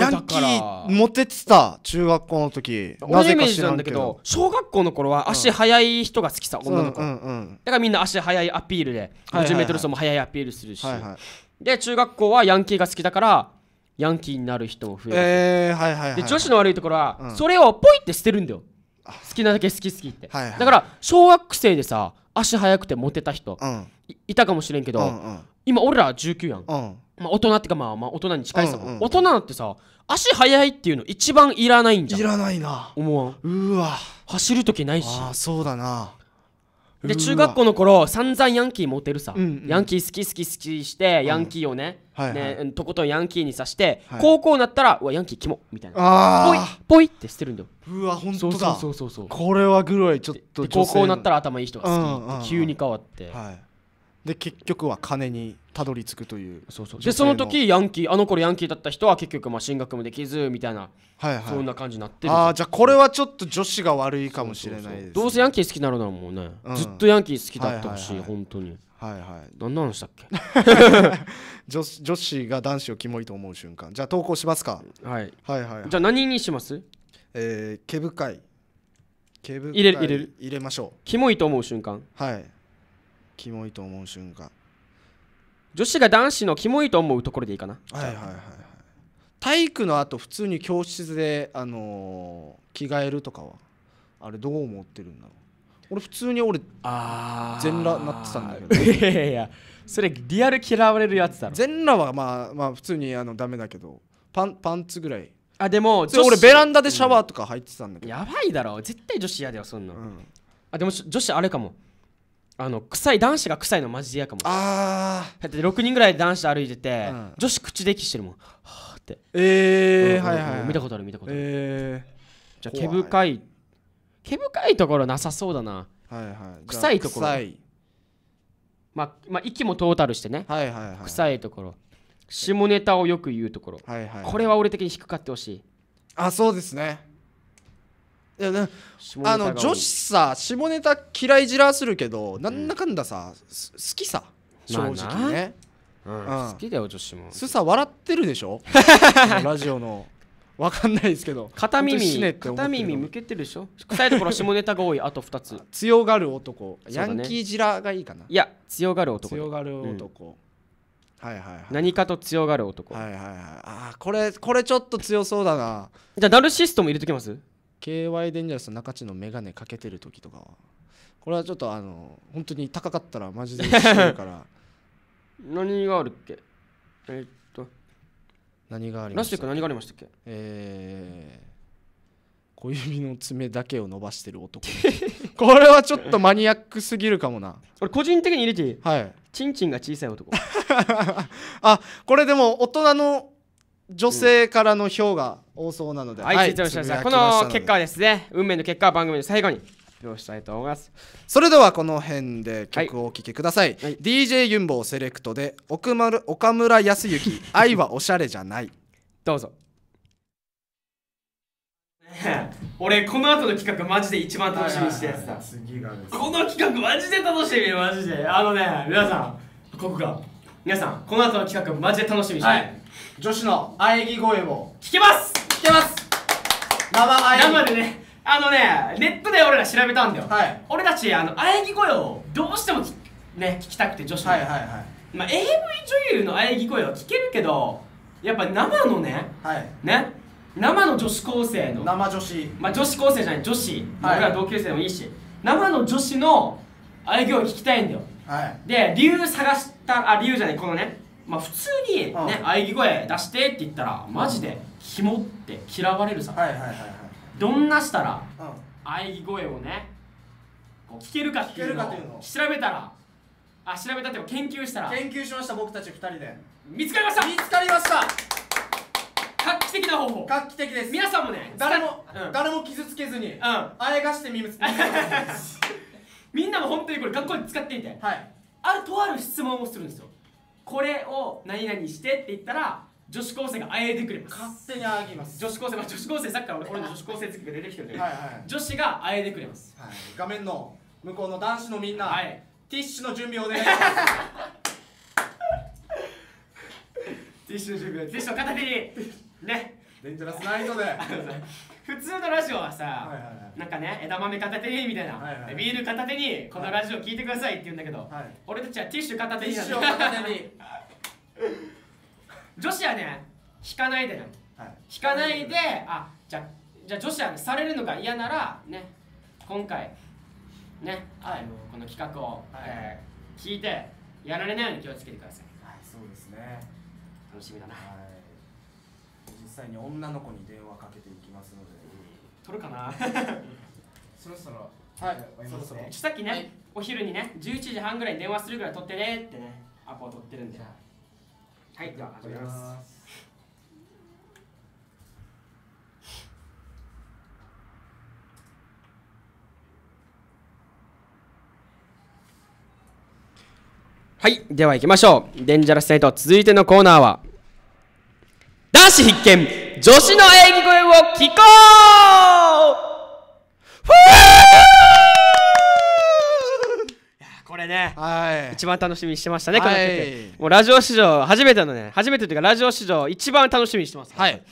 ヤンキーモテてた中学校の時なぜか知らんけど小学校の頃は足速い人が好きさ、女の子、だからみんな足速いアピールで5 0 m 走も速いアピールするし、で中学校はヤンキーが好きだからヤンキーになる人も増える、えはいはいで女子の悪いところは、それをポイって捨てるんだよ好きなだけ好き好きって、だから小学生でさ足速くてモテた人、いいたかもしれんけど、今俺ら19やん、まあ、大人ってかまあまあ大人に近いさ、大人ってさ足速いっていうの一番いらないんじゃんいらないな思わんうわ走る時ないしあそうだなで中学校の頃散々ヤンキーモテるさ、ヤンキー好き好き好きしてヤンキーをね,、ねとことんヤンキーにさして、高校になったらうわヤンキーキモみたいなポイポイってしてるんだようわ本当だそうそうそうそうこれはグロいちょっと高校になったら頭いい人が好き、急に変わって、はい、で結局は金にたどり着くというそうそうでその時ヤンキーあの頃ヤンキーだった人は結局まあ進学もできずみたいな、はいはい、そんな感じになってるああじゃあこれはちょっと女子が悪いかもしれないです、ね、どうせヤンキー好きなのだもんね、うん、ずっとヤンキー好きだったほしい、はいはい、本当にはいはい、何のしたっけ 女女子が男子をキモいと思う瞬間じゃあ投稿しますか、はい、はいはいはいじゃあ何にしますえー、毛深い毛深い入れる入れる入れましょうキモいと思う瞬間はいキモいと思う瞬間女子が男子のキモいと思うところでいいかなはいはいはい、はい、体育の後普通に教室で、あのー、着替えるとかはあれどう思ってるんだろう俺普通に俺あ全裸なってたんだけど いやいやそれリアル嫌われるやつだろ全裸はまあまあ普通にあのダメだけどパンパンツぐらいあでも俺ベランダでシャワーとか入ってたんだけど、やばいだろ絶対女子嫌だよそんな、うんあでも女子あれかもあの臭い男子が臭いのマジで嫌かもああだって6人ぐらい男子歩いてて、うん女子口で息してるもんはあってええー、はいはい見たことある見たことある、ええじゃあ毛深い毛深いところなさそうだなはいはい臭いところ臭いまあ、まあ、息もトータルしてねはいはいはい臭いところ下ネタをよく言うところ、はいはい、これは俺的に低かってほしいあそうですねいやなあの女子さ下ネタ嫌いじらするけど、なんだかんださ、好きさ正直ね、まあうん、好きだよ女子もすさ笑ってるでしょ ラジオのわかんないですけど片耳片耳向けてるでしょ臭いところ下ネタが多い あと2つ強がる男、ヤンキーじらがいいかないや強がる男強がる男、うんはいはいはい、何かと強がる男はいはいはいああこれこれちょっと強そうだなじゃあナルシストも入れときます KY デンジャラスの中地の眼鏡かけてる時とかはこれはちょっとあの本当に高かったらマジでしてから 何があるっけえー、っと何がありましたっけ何がありましたっけえー、小指の爪だけを伸ばしてる男 これはちょっとマニアックすぎるかもな俺個人的に入れていいはいちんちんが小さい男 あこれでも大人の女性からの票が多そうなので、うん、はい、はい、この結果はですね運命の結果は番組の最後に発表したいと思いますそれではこの辺で曲をお聴きください、はい、DJ ユンボセレクトで奥丸岡村康之愛はおしゃれじゃない どうぞ 俺この後の企画マジで一番楽しみにしてやこの企画マジで楽しみマジであのね皆さんここが皆さんこの後の企画マジで楽しみにして、はい、女子の喘ぎ声を聞けます聞けます生でねあのねネットで俺ら調べたんだよ、はい、俺たちあの喘ぎ声をどうしてもね聞きたくて女子の、はいはいはい、まあ、AV 女優の喘ぎ声は聞けるけどやっぱ生のね、はい、ね生の女子高生の生女子まあ女子高生じゃない女子、はい、僕ら同級生でもいいし生の女子の愛ぎを聞きたいんだよ、はい、で理由探したあ理由じゃないこのねまあ普通にね、う喘ぎ声出してって言ったらマジでキモって嫌われるさ、はいはいはいどんなしたら、うん、喘ぎ声をねこう聞けるかっていうのを調べたらあ調べたっていうか研究したら研究しました僕たち2人で見つかりました見つかりました画期的な方法画期的です皆さんもね誰も、うん、誰も傷つけずに、うん、あえがしてみます みんなも本当にこれ学校で使ってみて、はい、あるとある質問をするんですよこれを何々してって言ったら女子高生があえてくれます勝手にあげます女子高生、まあ、女子高生さっきから俺の女子高生付きが出てきてるんで、はいはい、女子があえてくれます、はい、画面の向こうの男子のみんな、はい、ティッシュの準備をお願いします ティッシュの準備ティッシュの片手にねデンジャラスナイトで普通のラジオはさ、なんかね枝豆片手にみたいな、ビール片手にこのラジオ聞いてくださいって言うんだけど、俺たちはティッシュ片手にティッシュ片手に女子はね引かないでね、引かないであじゃじゃあ女子は、されるのが嫌ならね今回ね、はい、この企画を、はい、えー、聞いてやられないように気をつけてくださいはいそうですね楽しみだな、はい際に女の子に電話かけていきますので取るかな そろそろはい、ね、そろそろさっきね、はい、お昼にね11時半ぐらいに電話するぐらい取ってねってねアポを取ってるんではいでは始めますはい。では行きましょう。デンジャラスナイト。続いてのコーナーは、男子必見女子の演技声を聞こうこれね、はい、一番楽しみにしてましたね、この曲、はい、もうラジオ史上初めてのね初めてというかラジオ史上一番楽しみにしてます、はい、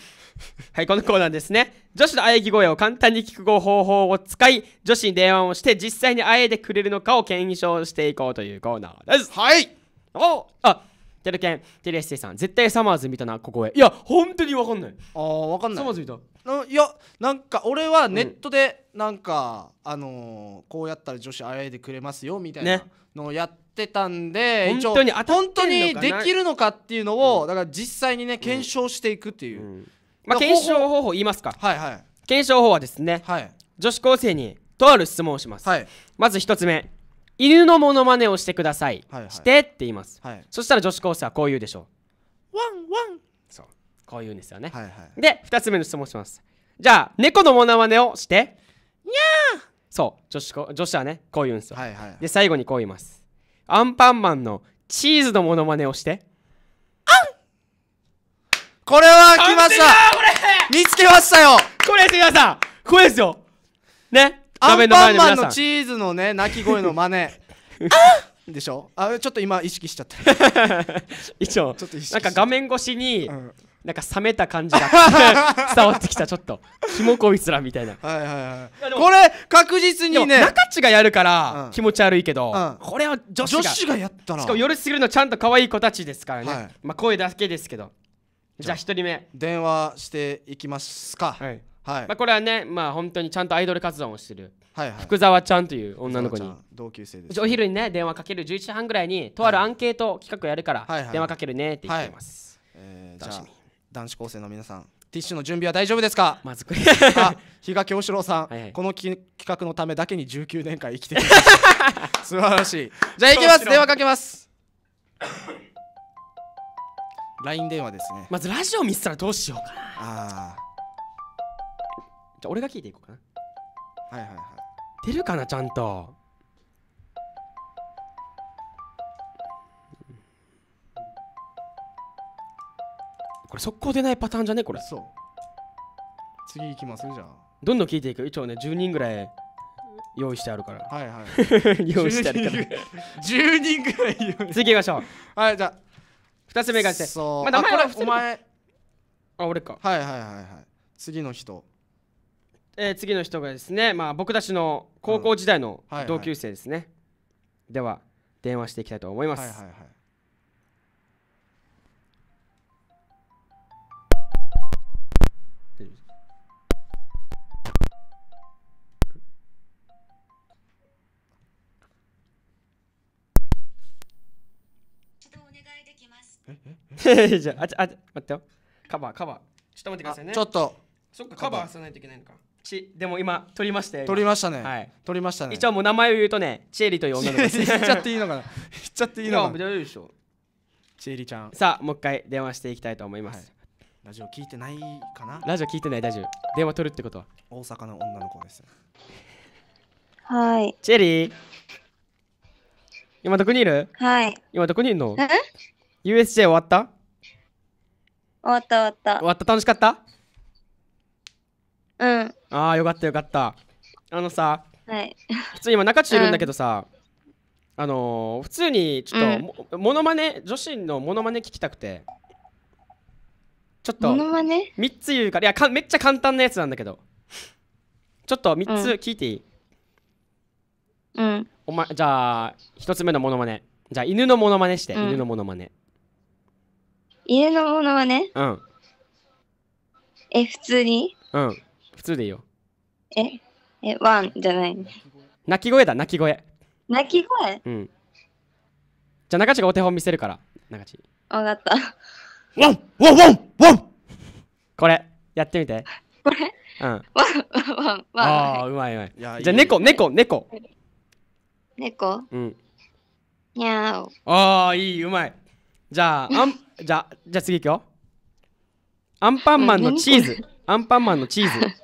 はい、このコーナーですね。女子の喘ぎ声を簡単に聞く方法を使い、女子に電話をして実際に喘いでくれるのかを検証していこうというコーナーです。はい。おあテレケン、テレステさん、絶対サマーズ見たな、ここへ。いや、本当にわかんない。ああ、わかんない。サマーズ見たいや、なんか俺はネットで、なんか、うん、あのー、こうやったら女子あやいでくれますよ、みたいなのをやってたんで、ね、本当に本当にできるのかっていうのを、うん、だから実際にね、検証していくっていう。うん、まあ、検証方法言いますか。はいはい。検証法はですね、はい、女子高生にとある質問をします。はい、まず一つ目。犬のモノマネをしてください、はいはい、してって言います、はい、そしたら女子高生はこう言うでしょうワンワンそうこう言うんですよね、はいはい、で2つ目の質問しますじゃあ猫のモノマネをしてにゃーそう女子女子はねこう言うんですよ、はいはい、で最後にこう言いますアンパンマンのチーズのモノマネをしてあんこれは来ましたこれ見つけましたよこれです皆さんこれですよねアンパンマンのチーズのね鳴き声の真似 でしょあちょっと今意識しちゃった 一応なんか画面越しに、うん、なんか冷めた感じが 伝わってきたちょっとキモこいつらみたいなはいはいはいこれ確実にね中地がやるから気持ち悪いけど、うん、これは女子が女子がやったらしかも夜すぎるのちゃんと可愛い子たちですからね、はい、まあ声だけですけどじゃあ1人目電話していきますかはいはいまあ、これはね、まあ、本当にちゃんとアイドル活動をしてる、はいはい、福沢ちゃんという女の子に同級生です、お昼にね電話かける11時半ぐらいにとあるアンケート企画やるから、はい、電話かけるねって言ってます、はいはい、えー、男子高生の皆さんティッシュの準備は大丈夫ですかまずくあ比嘉京志郎さん、はいはい、この企画のためだけに19年間生きてきま素晴らしいじゃあいきます電話かけます LINE 電話ですねまずラジオ見せたらどうしようかなああじゃあ俺が聞いていこうかなはいはいはい出るかなちゃんとこれ速攻出ないパターンじゃねこれそう次いきますじゃあどんどん聞いていく一応ね10人ぐらい用意してあるからはいはい 用意してあるから10人ぐらい用意次いきましょうはいじゃあ2つ目がしてそうま前はお前あ俺かはいはいはいはい次の人えー、次の人がですね、まあ、僕たちの高校時代の同級生ですね、はいはい、では電話していきたいと思います、はいはいはいえ じゃあ、あ、あ、待ってよ。カバー、カバー。ちょっと待ってくださいね。ちょっと。そっか、カバーさないといけないのか。ちでも今撮りましたよ撮りましたね、はい、撮りましたね一応もう名前を言うとねチェリという女の子です 言っちゃっていいのかな言っちゃっていいのかな大丈夫でしょチェリちゃんさあもう一回電話していきたいと思います、はい、ラジオ聞いてないかなラジオ聞いてない大丈夫電話取るってことは大阪の女の子ですはいチェリ今どこにいるはい今どこにいるの USJ 終わった終わった終わった終わった楽しかったうんああよかったよかったあのさ、はい、普通に今中中いるんだけどさ、うん、あのー、普通にちょっと、うん、モノマネ女子のモノマネ聞きたくてちょっとモノマネ3つ言うからいやかめっちゃ簡単なやつなんだけどちょっと3つ聞いていい、うん、おま、じゃあ1つ目のモノマネじゃあ犬のモノマネして、犬のモノマネ犬のモノマネうんえ普通にうん普通でいいよ。ええ、ワンじゃない。鳴き声だ、鳴き声。鳴き声うん。じゃあ、中地がお手本見せるから。中地。わかった。ワンワンワンワンこれ、やってみて。これうん。ワンワンワン。ああ、うまいうまい。いじゃあ、猫、猫、猫。猫うん。にゃお。ああ、いい、うまい。じゃあ、あん、じゃあ、じゃあ次行くよ。アンパンマンのチーズ。アンパンマンのチーズ。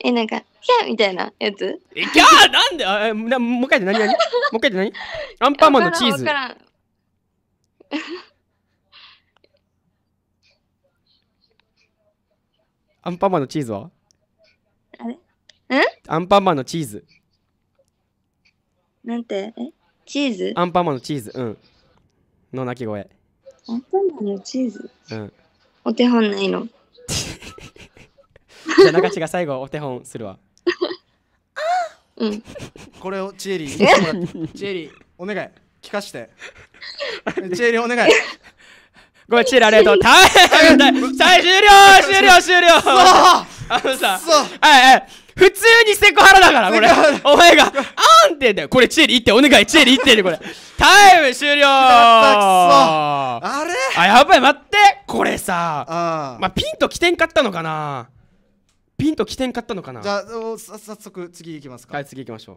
え、なんか、キャーみたいなやつえ、キャーなんであえもう一回で何何もう一回で何アンパンマンのチーズ。アンパンマンのチーズはあれんアンパンマンのチーズ。なんてえチーズアンパンマンのチーズ。うん。の鳴き声。アンパンマンのチーズうん。お手本ないの。じゃあ、中しが最後お手本するわ。うん。これをチエリー、チエリー、お願い、聞かして。チエリー、お願い。ごめん、チエリーありがとう。大変だあ、終了終了終了あのさ、はいはい。普通にセクハラだから、これ。お前が、あーんってんだよ。これ、チエリって、お願い、チエリってで、これ。タイム終了あれあ、やばい、待って。これさ、まあ、ピンと起点買ったのかなピンと起点買ったのかなじゃあ早速次いきますかはい次いきましょ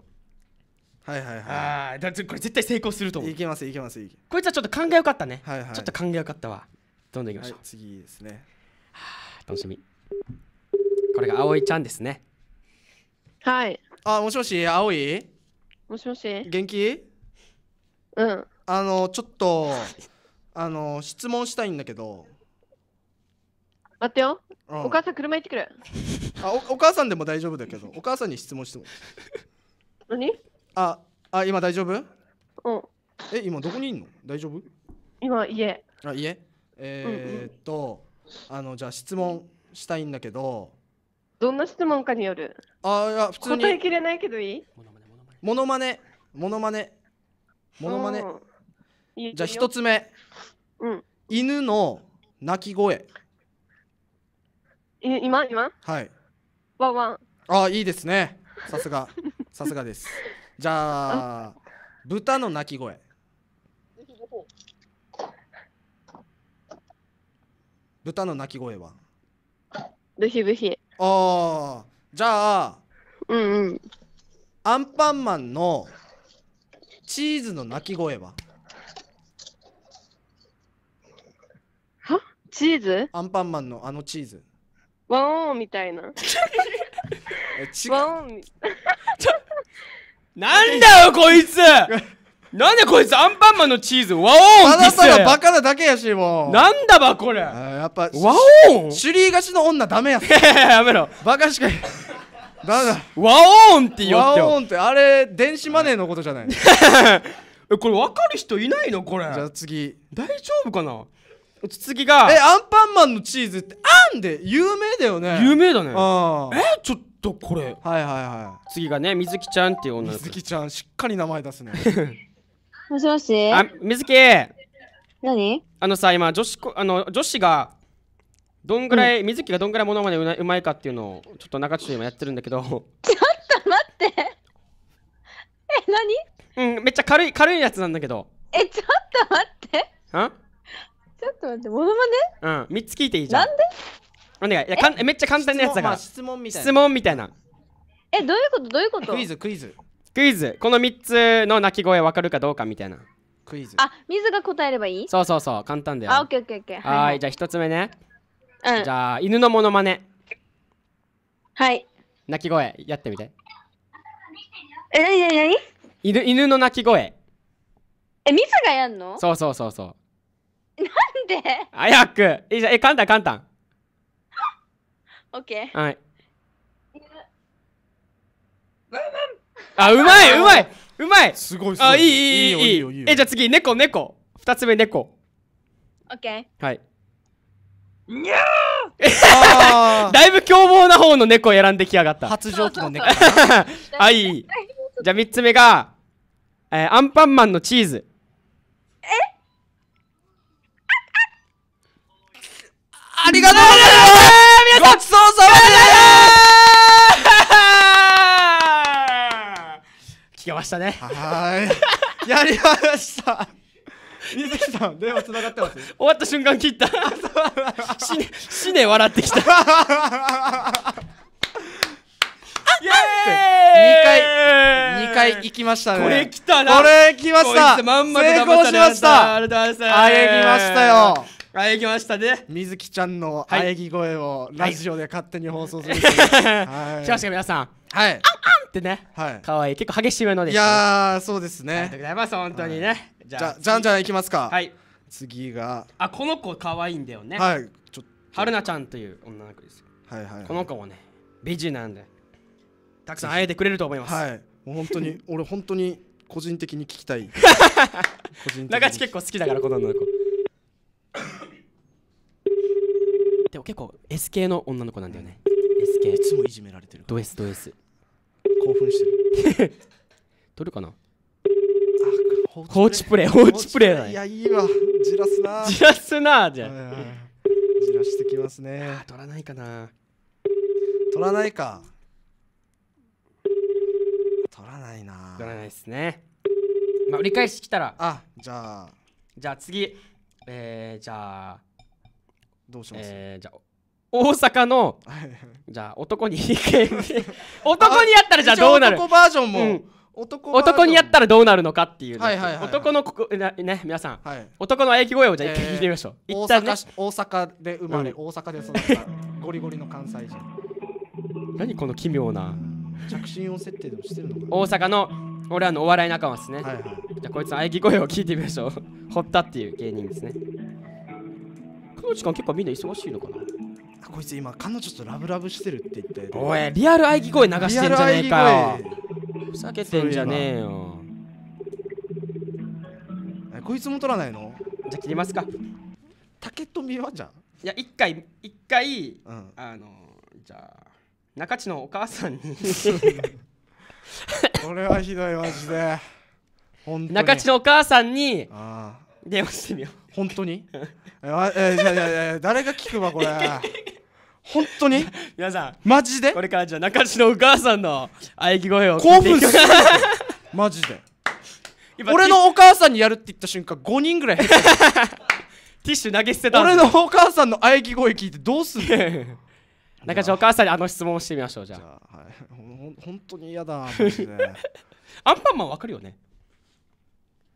うはいはいはいああこれ絶対成功すると思ういけますいけますこいつはちょっと考えよかったね、はいはい、ちょっと考えよかったわどんどんいきましょう、はい、次ですねはあ楽しみこれが葵ちゃんですねはいあもしもし葵もしもし元気うんあのちょっとあの質問したいんだけど待ってようんお母さん車行ってくる。あおお母さんでも大丈夫だけどお母さんに質問しても何ああ今大丈夫うん。え今どこにいんの大丈夫今、家。あ家えーっと、あのじゃあ質問したいんだけどどんな質問かによる。あいや普通答えにきれないけどいいモノマネモノマネモノマネじゃあ一つ目うん。犬の鳴き声今今はいワンワンああいいですねさすが さすがですじゃあ豚の鳴き声豚の鳴き声はブヒブヒああじゃあうんうんアンパンマンのチーズの鳴き声ははチーズアンパンマンのあのチーズ和音みたいな。違みなんだよこいつなんでこいつアンパンマンのチーズ和ンってたただバカなだけやしもうなんだばこれやっぱワオシュリー勝ちの女ダメややめろバカしかダメだ和ンって言って和ンってあれ電子マネーのことじゃない これ分かる人いないのこれじゃあ次大丈夫かな次がえアンパンマンのチーズってあんで有名だよね有名だねえちょっとこれはいはいはい次がねみずきちゃんっていう女の子みずきちゃんしっかり名前出すね もしもしあみずき何あのさ今女子あの女子がどんぐらい、うん、水木がどんぐらいものまでうまいかっていうのをちょっと中中今やってるんだけどちょっと待ってえ何うんめっちゃ軽い軽いやつなんだけどえちょっと待ってあちょっと待って、モノマネうん、3つ聞いていいじゃん。なんでお願いいやかんめっちゃ簡単なやつだから質問,、みたいな質問みたいなえどういうことどういうことクイズクイズクイズこの3つの鳴き声わかるかどうかみたいなクイズあ水が答えればいいそうそうそう簡単だよあオッケーオッケーオッケーはい、じゃあ1つ目ね、うん、じゃあ犬のモノマネはい鳴き声やってみてえなになになに犬犬の鳴き声え水がやんのそうそうそうそうなんで早くえ、じゃえ、簡単簡単。オッケー。はい。あ、うまいうまいうまいすごいすごい。あ、いいいいいいいいいいえ、じゃあ次、猫猫。二つ目猫。オッケー。はい。にゃー だいぶ凶暴な方の猫を選んできやがった。発情期の猫。あ、いい。じゃあ三つ目が、えー、アンパンマンのチーズ。ありがとうございますごちそうさまでした聞けましたね。はい。やりました。水木さん、電話繋がってます終わった瞬間切った。死ね、死ね笑ってきた。イ二回、二回行きましたね。これ来たなこれ来ましたこいつまんまで成功しましたありがとうございますあげきましたよはいきましたね水木ちゃんの喘ぎ声をラジオで勝手に放送するとはいしました皆さんはいあんあんってねはい。可愛い結構激しめのでいやそうですねありがとうございます本当にねじゃじゃんじゃんいきますかはい次があこの子可愛いんだよねはいちょっと春菜ちゃんという女の子ですはいはいこの子もね美人なんでたくさん会えてくれると思いますはいもう本当に俺本当に個人的に聞きたい 個人長地結構好きだからこの女の子でも結構 S 系の女の子なんだよね、S 系いつもいじめられてるド S ド S 興奮してる 取るかな放置プレイ放置プレイだいやいいわじらすなじらすなじゃじらしてきますね取らないかな取らないか取らないな取らないですねまあ折り返しきたらあじゃあじゃあ次えー、じゃあどうします、えー、じゃあ大阪のじゃあ男に 男にやったらじゃあどうなる男バージョンも、うん男男にやったらどうなるのかっていう、はいはい、男のここね皆さん、はい、男の喘ぎ声をじゃあ一回聞いてみましょう、えー、一旦、ね、大阪で生まれ、うん、大阪で育ったゴリゴリの関西人何この奇妙な。着信音設定でもしてるのか大阪の俺らのお笑い仲間ですね、はいはい、じゃあこいつの喘ぎ声を聞いてみましょう 堀田っていう芸人ですねこの時間結構みんな忙しいのかなこいつ今彼女とラブラブしてるって言っておいリアル喘ぎ声流してんじゃねえかよふざけてんじゃねえよこいつも取らないのじゃあ切りますか竹富はじゃんいや一回一回、うん、あのじゃあ中地のお母さんに これはひどいマジで本当中地のお母さんにああ電話してみよう本当にえわえじゃあじゃじゃ誰が聞くわこれ 本当に皆さんマジでこれからじゃあ中地のお母さんの喘ぎ声を興奮するマジで俺のお母さんにやるって言った瞬間5人ぐらい ティッシュ投げ捨てた俺のお母さんの喘ぎ声聞いてどうすんの中条お母さんにあの質問をしてみましょうじゃあはいほ本当に嫌だマ アンパンマンわかるよね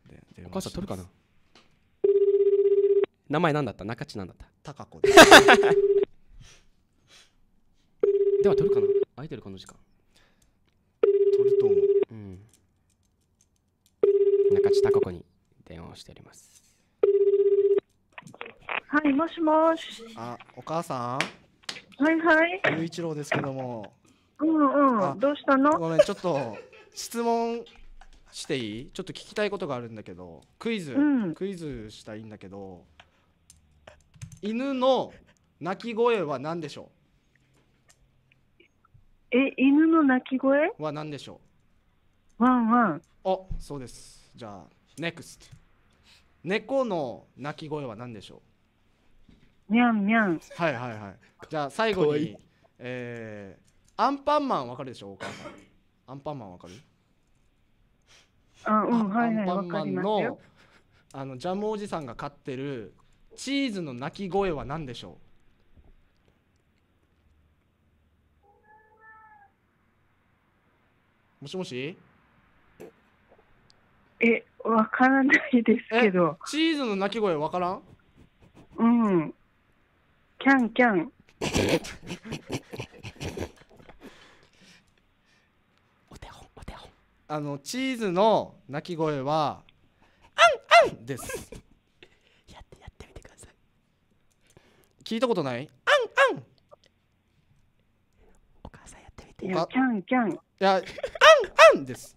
で電お母さん取るかな名前なんだった中地なんだったタカ子です では取るかな空いてるこの時間取ると思ううん中地タカ子に電話をしておりますはいもしもしあお母さんはいはい雄一郎ですけどもうんうんどうしたのごめんちょっと質問していいちょっと聞きたいことがあるんだけどクイズ、うんクイズしたいんだけど犬の鳴き声は何でしょう？え犬の鳴き声は何でしょう？ワンワンあそうですじゃあネクス t 猫の鳴き声は何でしょうにゃんにゃん。はいはいはい。じゃあ最後に、いいえー、アンパンマンわかるでしょお母さん。アンパンマンわかるあ、うん、はいはい、アンパンマンの、あの、ジャムおじさんが飼ってる、チーズの鳴き声は何でしょうもしもしえ、わからないですけど。チーズの鳴き声わからんうん。キャンキャン。お手本、お手本。あの、チーズの鳴き声は、アンアンです。やってやってみてください。聞いたことないアンアンお母さんやってみて。いや、キャンキャン。いや、アンアンです。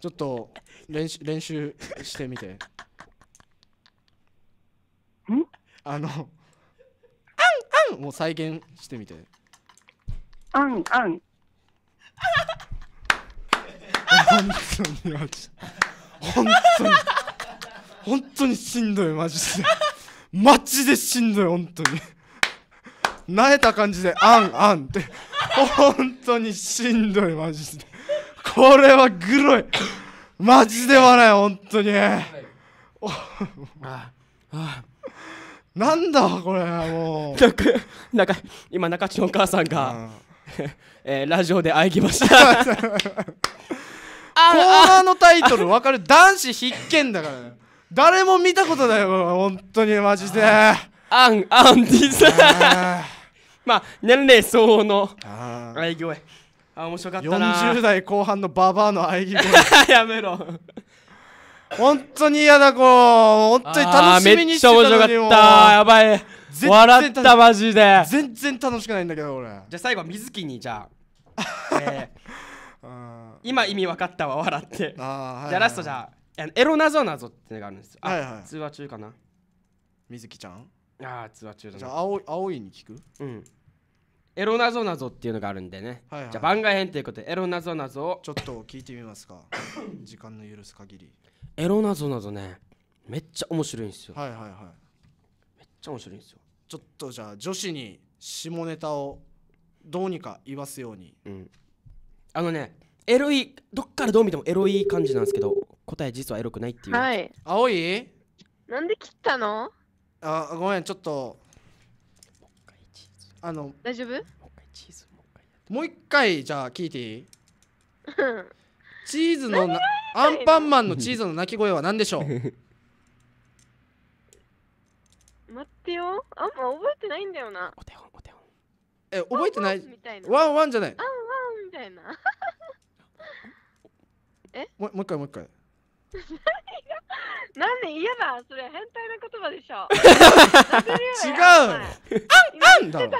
ちょっと練習練習してみて。あの「あんあん」う再現してみて「あんあん」本当にマジ本当に本当にしんどいマジでマジでしんどい本当に慣れた感じで「あんあん」って本当にしんどいマジでこれはグロいマジで笑え本当にああなんだこれもう なんかなんか今中地のお母さんが、えーラジオで喘ぎました コーナーのタイトル分かる男子必見だからね誰も見たことないよ本当にマジでアンアンディさんまあ年齢相応のあいぎああ面白かったな40代後半のババアの喘ぎ声やめろ本当に嫌だ子本当に楽しみにしてたのにめっちゃ面白かったやばい笑ったマジで全然楽しくないんだけど俺じゃあ最後水木にじゃあ、えー、今意味分かったわ笑ってじゃあラストじゃあエロなぞなぞってのがあるんですよあ、通話中かな水木ちゃんああ通話中だじゃあ青青いに聞くうんエロなぞなぞっていうのがあるんでね、はいはい、じゃあ番外編ということでエロなぞなぞをちょっと聞いてみますか 時間の許す限りエロなぞなぞねめっちゃ面白いんですよはいはいはいめっちゃ面白いんですよちょっとじゃあ女子に下ネタをどうにか言わすようにうんあのねエロいどっからどう見てもエロい感じなんですけど答え実はエロくないっていう、はい青いなんで切ったのあごめんちょっともう回チーズあの大丈夫もう一回もう一回じゃあ聞いていいうんチーズのアンパンマンのチーズの鳴き声は何でしょう 待ってよあんま覚えてないんだよなお手本お手本え覚えてないワンワンじゃないワンワンみたいな えももう一回もう一回何が何で嫌だそれ変態な言葉でしょ違うあんあんだろ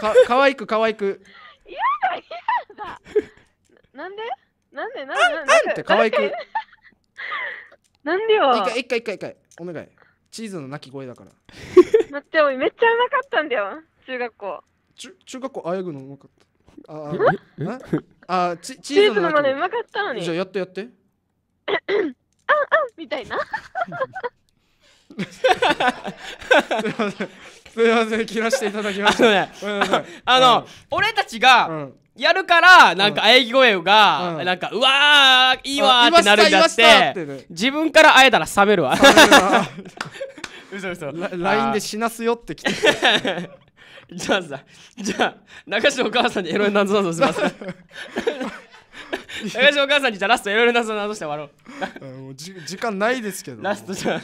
かかわいくかわいく嫌 だ嫌だなんでなんでなんでなんで可愛く。なんでよ。一回一回一回一回。お願い。チーズの鳴き声だから。待って、おい、めっちゃうまかったんだよ。中学校。中中学校あやぐのうまかった。ああ、あチチーズのまねうまかったのに。じゃあやってやって。あんあんみたいな。すいません、すません、切らしていただきました。あの、俺たちが、やるからなんか喘ぎ声が、なんかうわーいいわーってなるんだっってね自分から会えたら冷めるわ 嘘嘘ラ LINE で死なすよって来て じゃあさじゃあ中島お母さんにエロい謎謎します 中島お母さんにじゃあラストエロい謎謎して終わろうもうじ時間ないですけどラストじゃ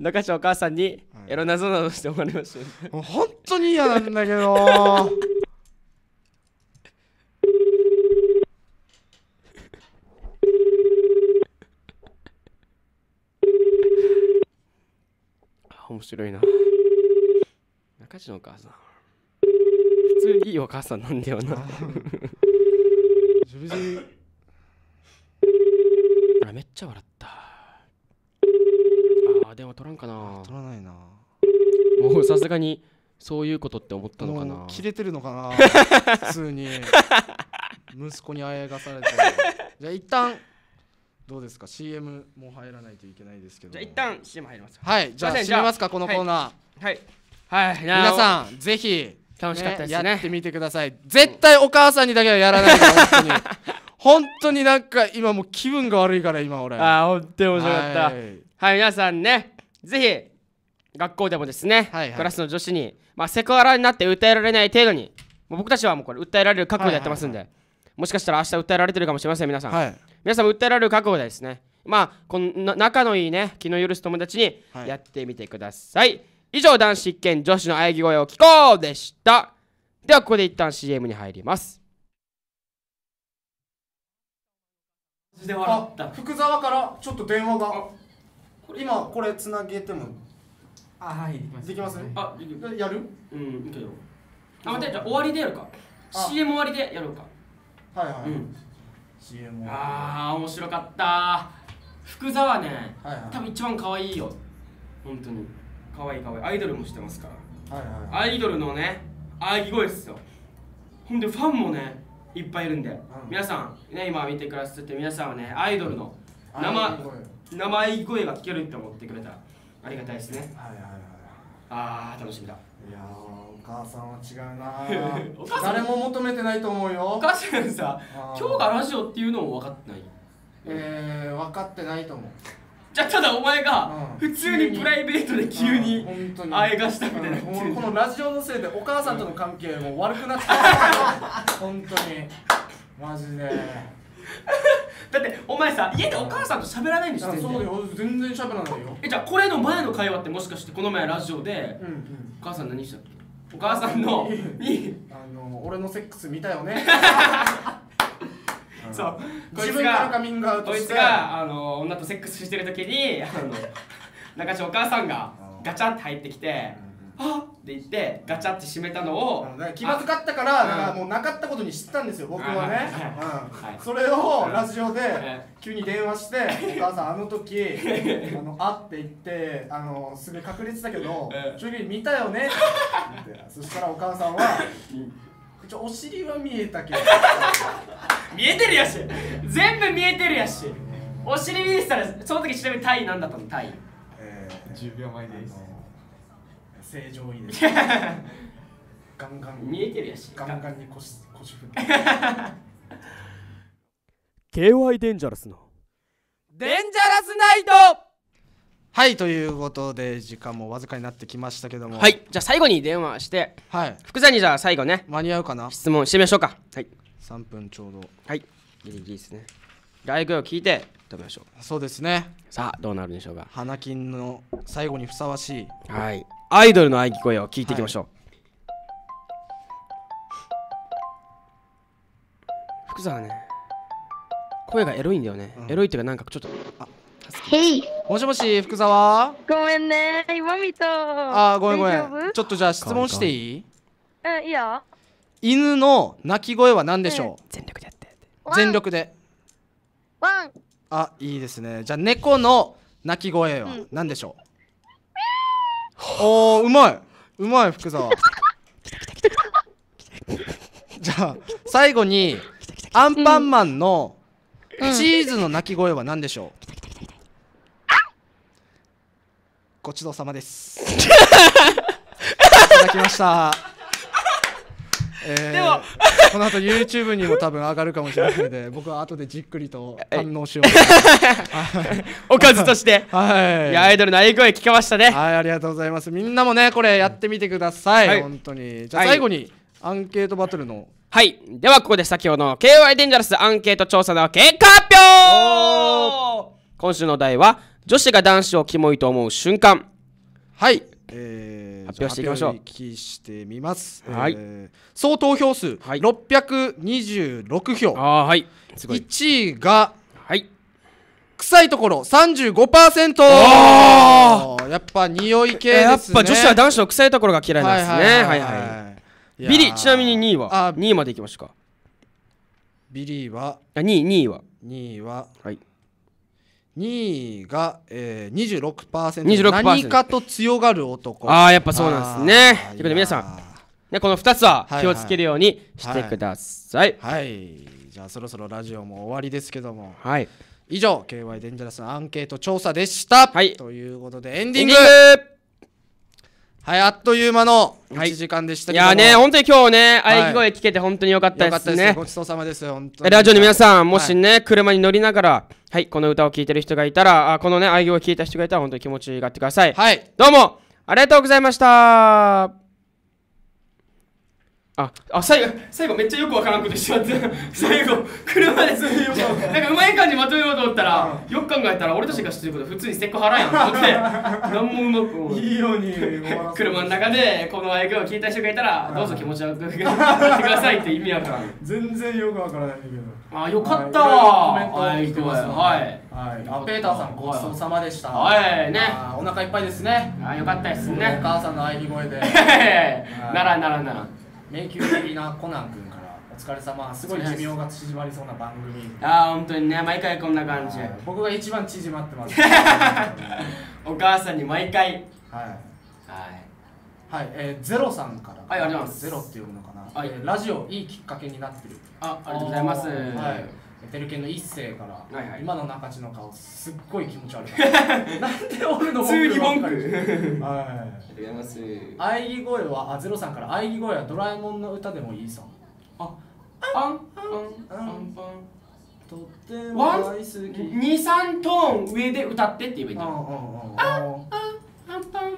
中島お母さんにエロなぞなぞして終わりまし本当に嫌なんだけど面白いな中地のお母さん普通にいいお母さんなんだよなジュジあめっちゃ笑ったああ電話取らんかな取らないなもうさすがにそういうことって思ったのかな切れてるのかな 普通に息子にあやがされてじゃあ一旦どうですか CM も入らないといけないですけどじゃあ一旦 CM 入りますはいじゃあ閉めますかこのコーナーはいはい皆さんぜひ楽しかったですねやってみてください絶対お母さんにだけはやらない本当に 本当になんか今もう気分が悪いから今俺ああ本当に面白かったはい皆さんねぜひ学校でもですねクラスの女子にまあセクハラになって訴えられない程度に僕たちはもうこれ訴えられる覚悟でやってますんでもしかしたら明日訴えられてるかもしれません皆さん皆さんも訴えられる覚悟ですねまあこの仲のいいね気の許す友達にやってみてください、はい、以上男子一見女子の喘ぎ声を聞こうでしたではここで一旦 CM に入りますあ福沢からちょっと電話が今これつなげてもあはいできますあできるやるうんいけどあ待ってじゃ終わりでやるか CM 終わりでやろうかはいはい、うん CM ああ面白かった福沢ね、はいはい、多分一番可愛いよ本当に可愛い可愛いアイドルもしてますから、はいはい、アイドルのねあぎ声っすよほんでファンもねいっぱいいるんで、うん、皆さん、ね、今見てくださって皆さんはねアイドルの生生い声が聞けるって思ってくれたらありがたいですね、はいはいはい、ああ楽しみだいや母さんは違うな お母さん誰も求めてないと思うよお母さんさ今日がラジオっていうのも分かってないえー、分かってないと思うじゃあただお前が普通にプライベートで急にあえがしたみたいな、うん、このラジオのせいでお母さんとの関係も悪くなってた本当にマジでだってお前さ家でお母さんと喋らないんでしょそうよ全然喋らないよえじゃあこれの前の会話ってもしかしてこの前ラジオで、うんうん、お母さん何したっけお母さんのに あの俺のセックス見たよね そうこいつがカミングアウトしてこいつがあの女とセックスしてる時にあの中地お母さんがガチャンって入ってきてはっって言ってガチャって閉めたのを気まずかったからもうなかったことに知ったんですよ僕はね、それをラジオで急に電話して「お母さんあの時 あのあ」って言ってあのすぐ隠れてたけど「正直見たよね」って言ってそしたらお母さんは「ちょお尻は見えたけど」見えてるやし全部見えてるやしお尻見えてたらその時ちなみにタイ何だったのタイ、えー、10秒前です正常位ですガンガン見えてるやしガンガンに腰腰振っ KY デンジャラスのデンジャラスナイトはいということで時間もわずかになってきましたけどもはいじゃあ最後に電話してはい福座にじゃあ最後ね間に合うかな質問してみましょうかはい三分ちょうどはいギリギリですねライブを聞いて食べましょうそうですねさあどうなるでしょうか花金の最後にふさわしいはいアイドルの愛き声を聞いていきましょう、はい、福沢ね声がエロいんだよね、うん、エロいっていうかなんかちょっとあヘもしもし福沢ごめんね今見たあごめんごめんちょっとじゃあ質問していいうんいいよ犬の鳴き声は何でしょう、全力でやって全力でワンあいいですねじゃあ猫の鳴き声は何でしょう、うん、おーうまいうまい福沢じゃあ最後にアンパンマンのチーズの鳴き声は何でしょう、うん、ごちそうさまです いただきましたえー、でもこの後 YouTube にも多分上がるかもしれないので 僕は後でじっくりと反応しようおかずとして はいいやアイドルの英い声聞けましたねはいありがとうございますみんなもねこれやってみてください、はい、本当にじゃあ最後に、アンケートバトルのはいではここで先ほどの KY デンジャラスアンケート調査の結果発表今週の題は女子が男子をキモいと思う瞬間はい、えー発表していきましょう。発してみます。はい、えー、総投票数626票。あはい。すごい。1位がはい臭いところ三十五パーセント。やっぱ匂い系ですね。やっぱ女子は男子の臭いところが嫌いなんですね。はいはいはい。ビリーちなみに二位は二位までいきましょうか。ビリーはあ二位2位は2位ははい。2位が、えー、26%, 26%何かと強がる男ああやっぱそうなんですねということで皆さん、ね、この2つは気をつけるようにしてください、はいはい、はい、じゃあそろそろラジオも終わりですけどもはい以上 KY デンジャラスアンケート調査でした、はい、ということでエンディングはい、あっという間の1時間でしたけど、はい、いやね、本当に今日ね、あいき声聞けて本当によかったですね。はい、すごちそうさまです、本当に。ラジオの皆さん、もしね、はい、車に乗りながら、はい、この歌を聴いてる人がいたら、あこのね、あいき声聞いた人がいたら、本当に気持ちがってください。はい。どうも、ありがとうございました。ああ最後最後めっちゃよくわからんことしちゃって最後車でそういうなんかうまい感じまとめようと思ったら、よく考えたら俺たちが知ってること普通にセクハ払やんと思って 何もうまくいいように車の中でこの相手を聞いた人がいたらどうぞ気持ちよくし てくださいって意味やから全然よくわからないけどあよかったわ、はい、コメントはいはい、ペーターさんごちそうさまでしたはいねお腹いっぱいですねあよかったですねお母さんの喘ぎ声で ならならなら迷宮的なコナン君からお疲れ様すごい寿命が縮まりそうな番組ああ本当にね毎回こんな感じ僕が一番縮まってます お母さんに毎回はいはい、はい、えー、ゼロさんからはいありがとうございますゼロって読むのかな、はい、えー、ラジオいいきっかけになってるあありがとうございますはいエテル系の一世から、はいはい、今の中地の顔すっごい気持ち悪い なんで俺の文句ばっかりはいありがとうございますぎ声はあゼロさんから喘ぎ声はドラえもんの歌でもいいさああんあんあんあんあんとっても大好き23トーン上で歌ってって言えばいいんだよあああんあん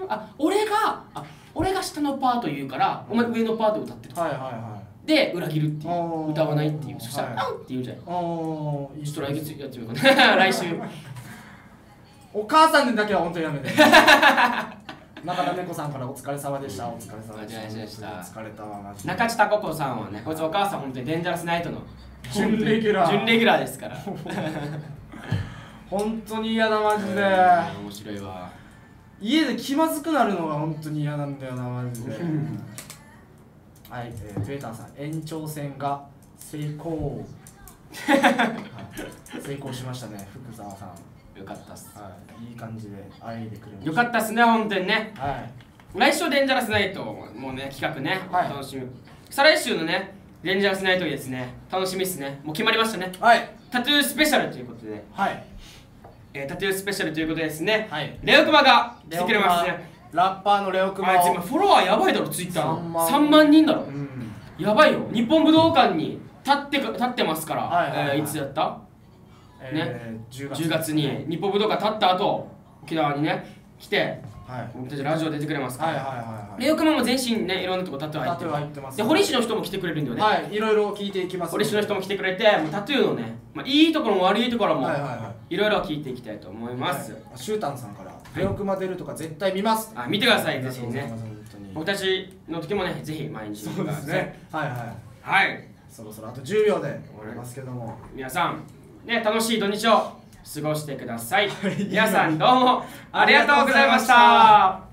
あ俺があ俺が下のパート言うからお前上のパート歌ってるはいはいはいで裏切るっていう歌わないっていうそしたら「あん!」って言うじゃないちょっと来月やってみようかな来週お母さんだけは本当にやめて 中田猫さんからお疲れ様でした。お疲れ様でした。疲れたわ。中地た子さんはね、こいつお母さん本当にデンジャラスナイトの準レギュラー。準レギュラーですから。本当に嫌だマジで。面白いわ。家で気まずくなるのが本当に嫌なんだよなマジで。はい、えー、ペータンさん、延長戦が成功。はい、成功しましたね、福沢さん。よかったっす。はい、いい感じで、あえてくれまよかったっすね、本当にね。はい。来週デンジャラスナイト、もうね、企画ね、はい、楽しみ。再来週のね、デンジャラスナイトですね、楽しみっすね。もう決まりましたね。はい。タトゥースペシャルということで。はい。えー、タトゥースペシャルということですね。はい。レオクマが来てくれますね。ラッパーのレオクマあいつ今フォロワーやばいだろツイッターの3万人だろ、うん、やばいよ日本武道館に立って立ってますから、はいはいはい、えー、いつやった、えー、ね 10, 月10月に日本武道館立った後沖縄にね来てはい、僕たちラジオ出てくれますから、はいはいはいはい、レオクマも全身ねいろんなとこタトゥー入ってますで堀市の人も来てくれるんだよねはいいろいろ聞いていきます堀市の人も来てくれてもうタトゥーのね、まあ、いいところも悪いところも、はいはいはい、いろいろ聞いていきたいと思います、はい、シュータンさんからよく混ぜるとか絶対見ます、あ見てくださいぜひね僕たちの時もねぜひ毎日そうですねはいはいはいそろそろあと10秒で終わりますけども皆さんね楽しい土日を過ごしてください皆さんどうもありがとうございました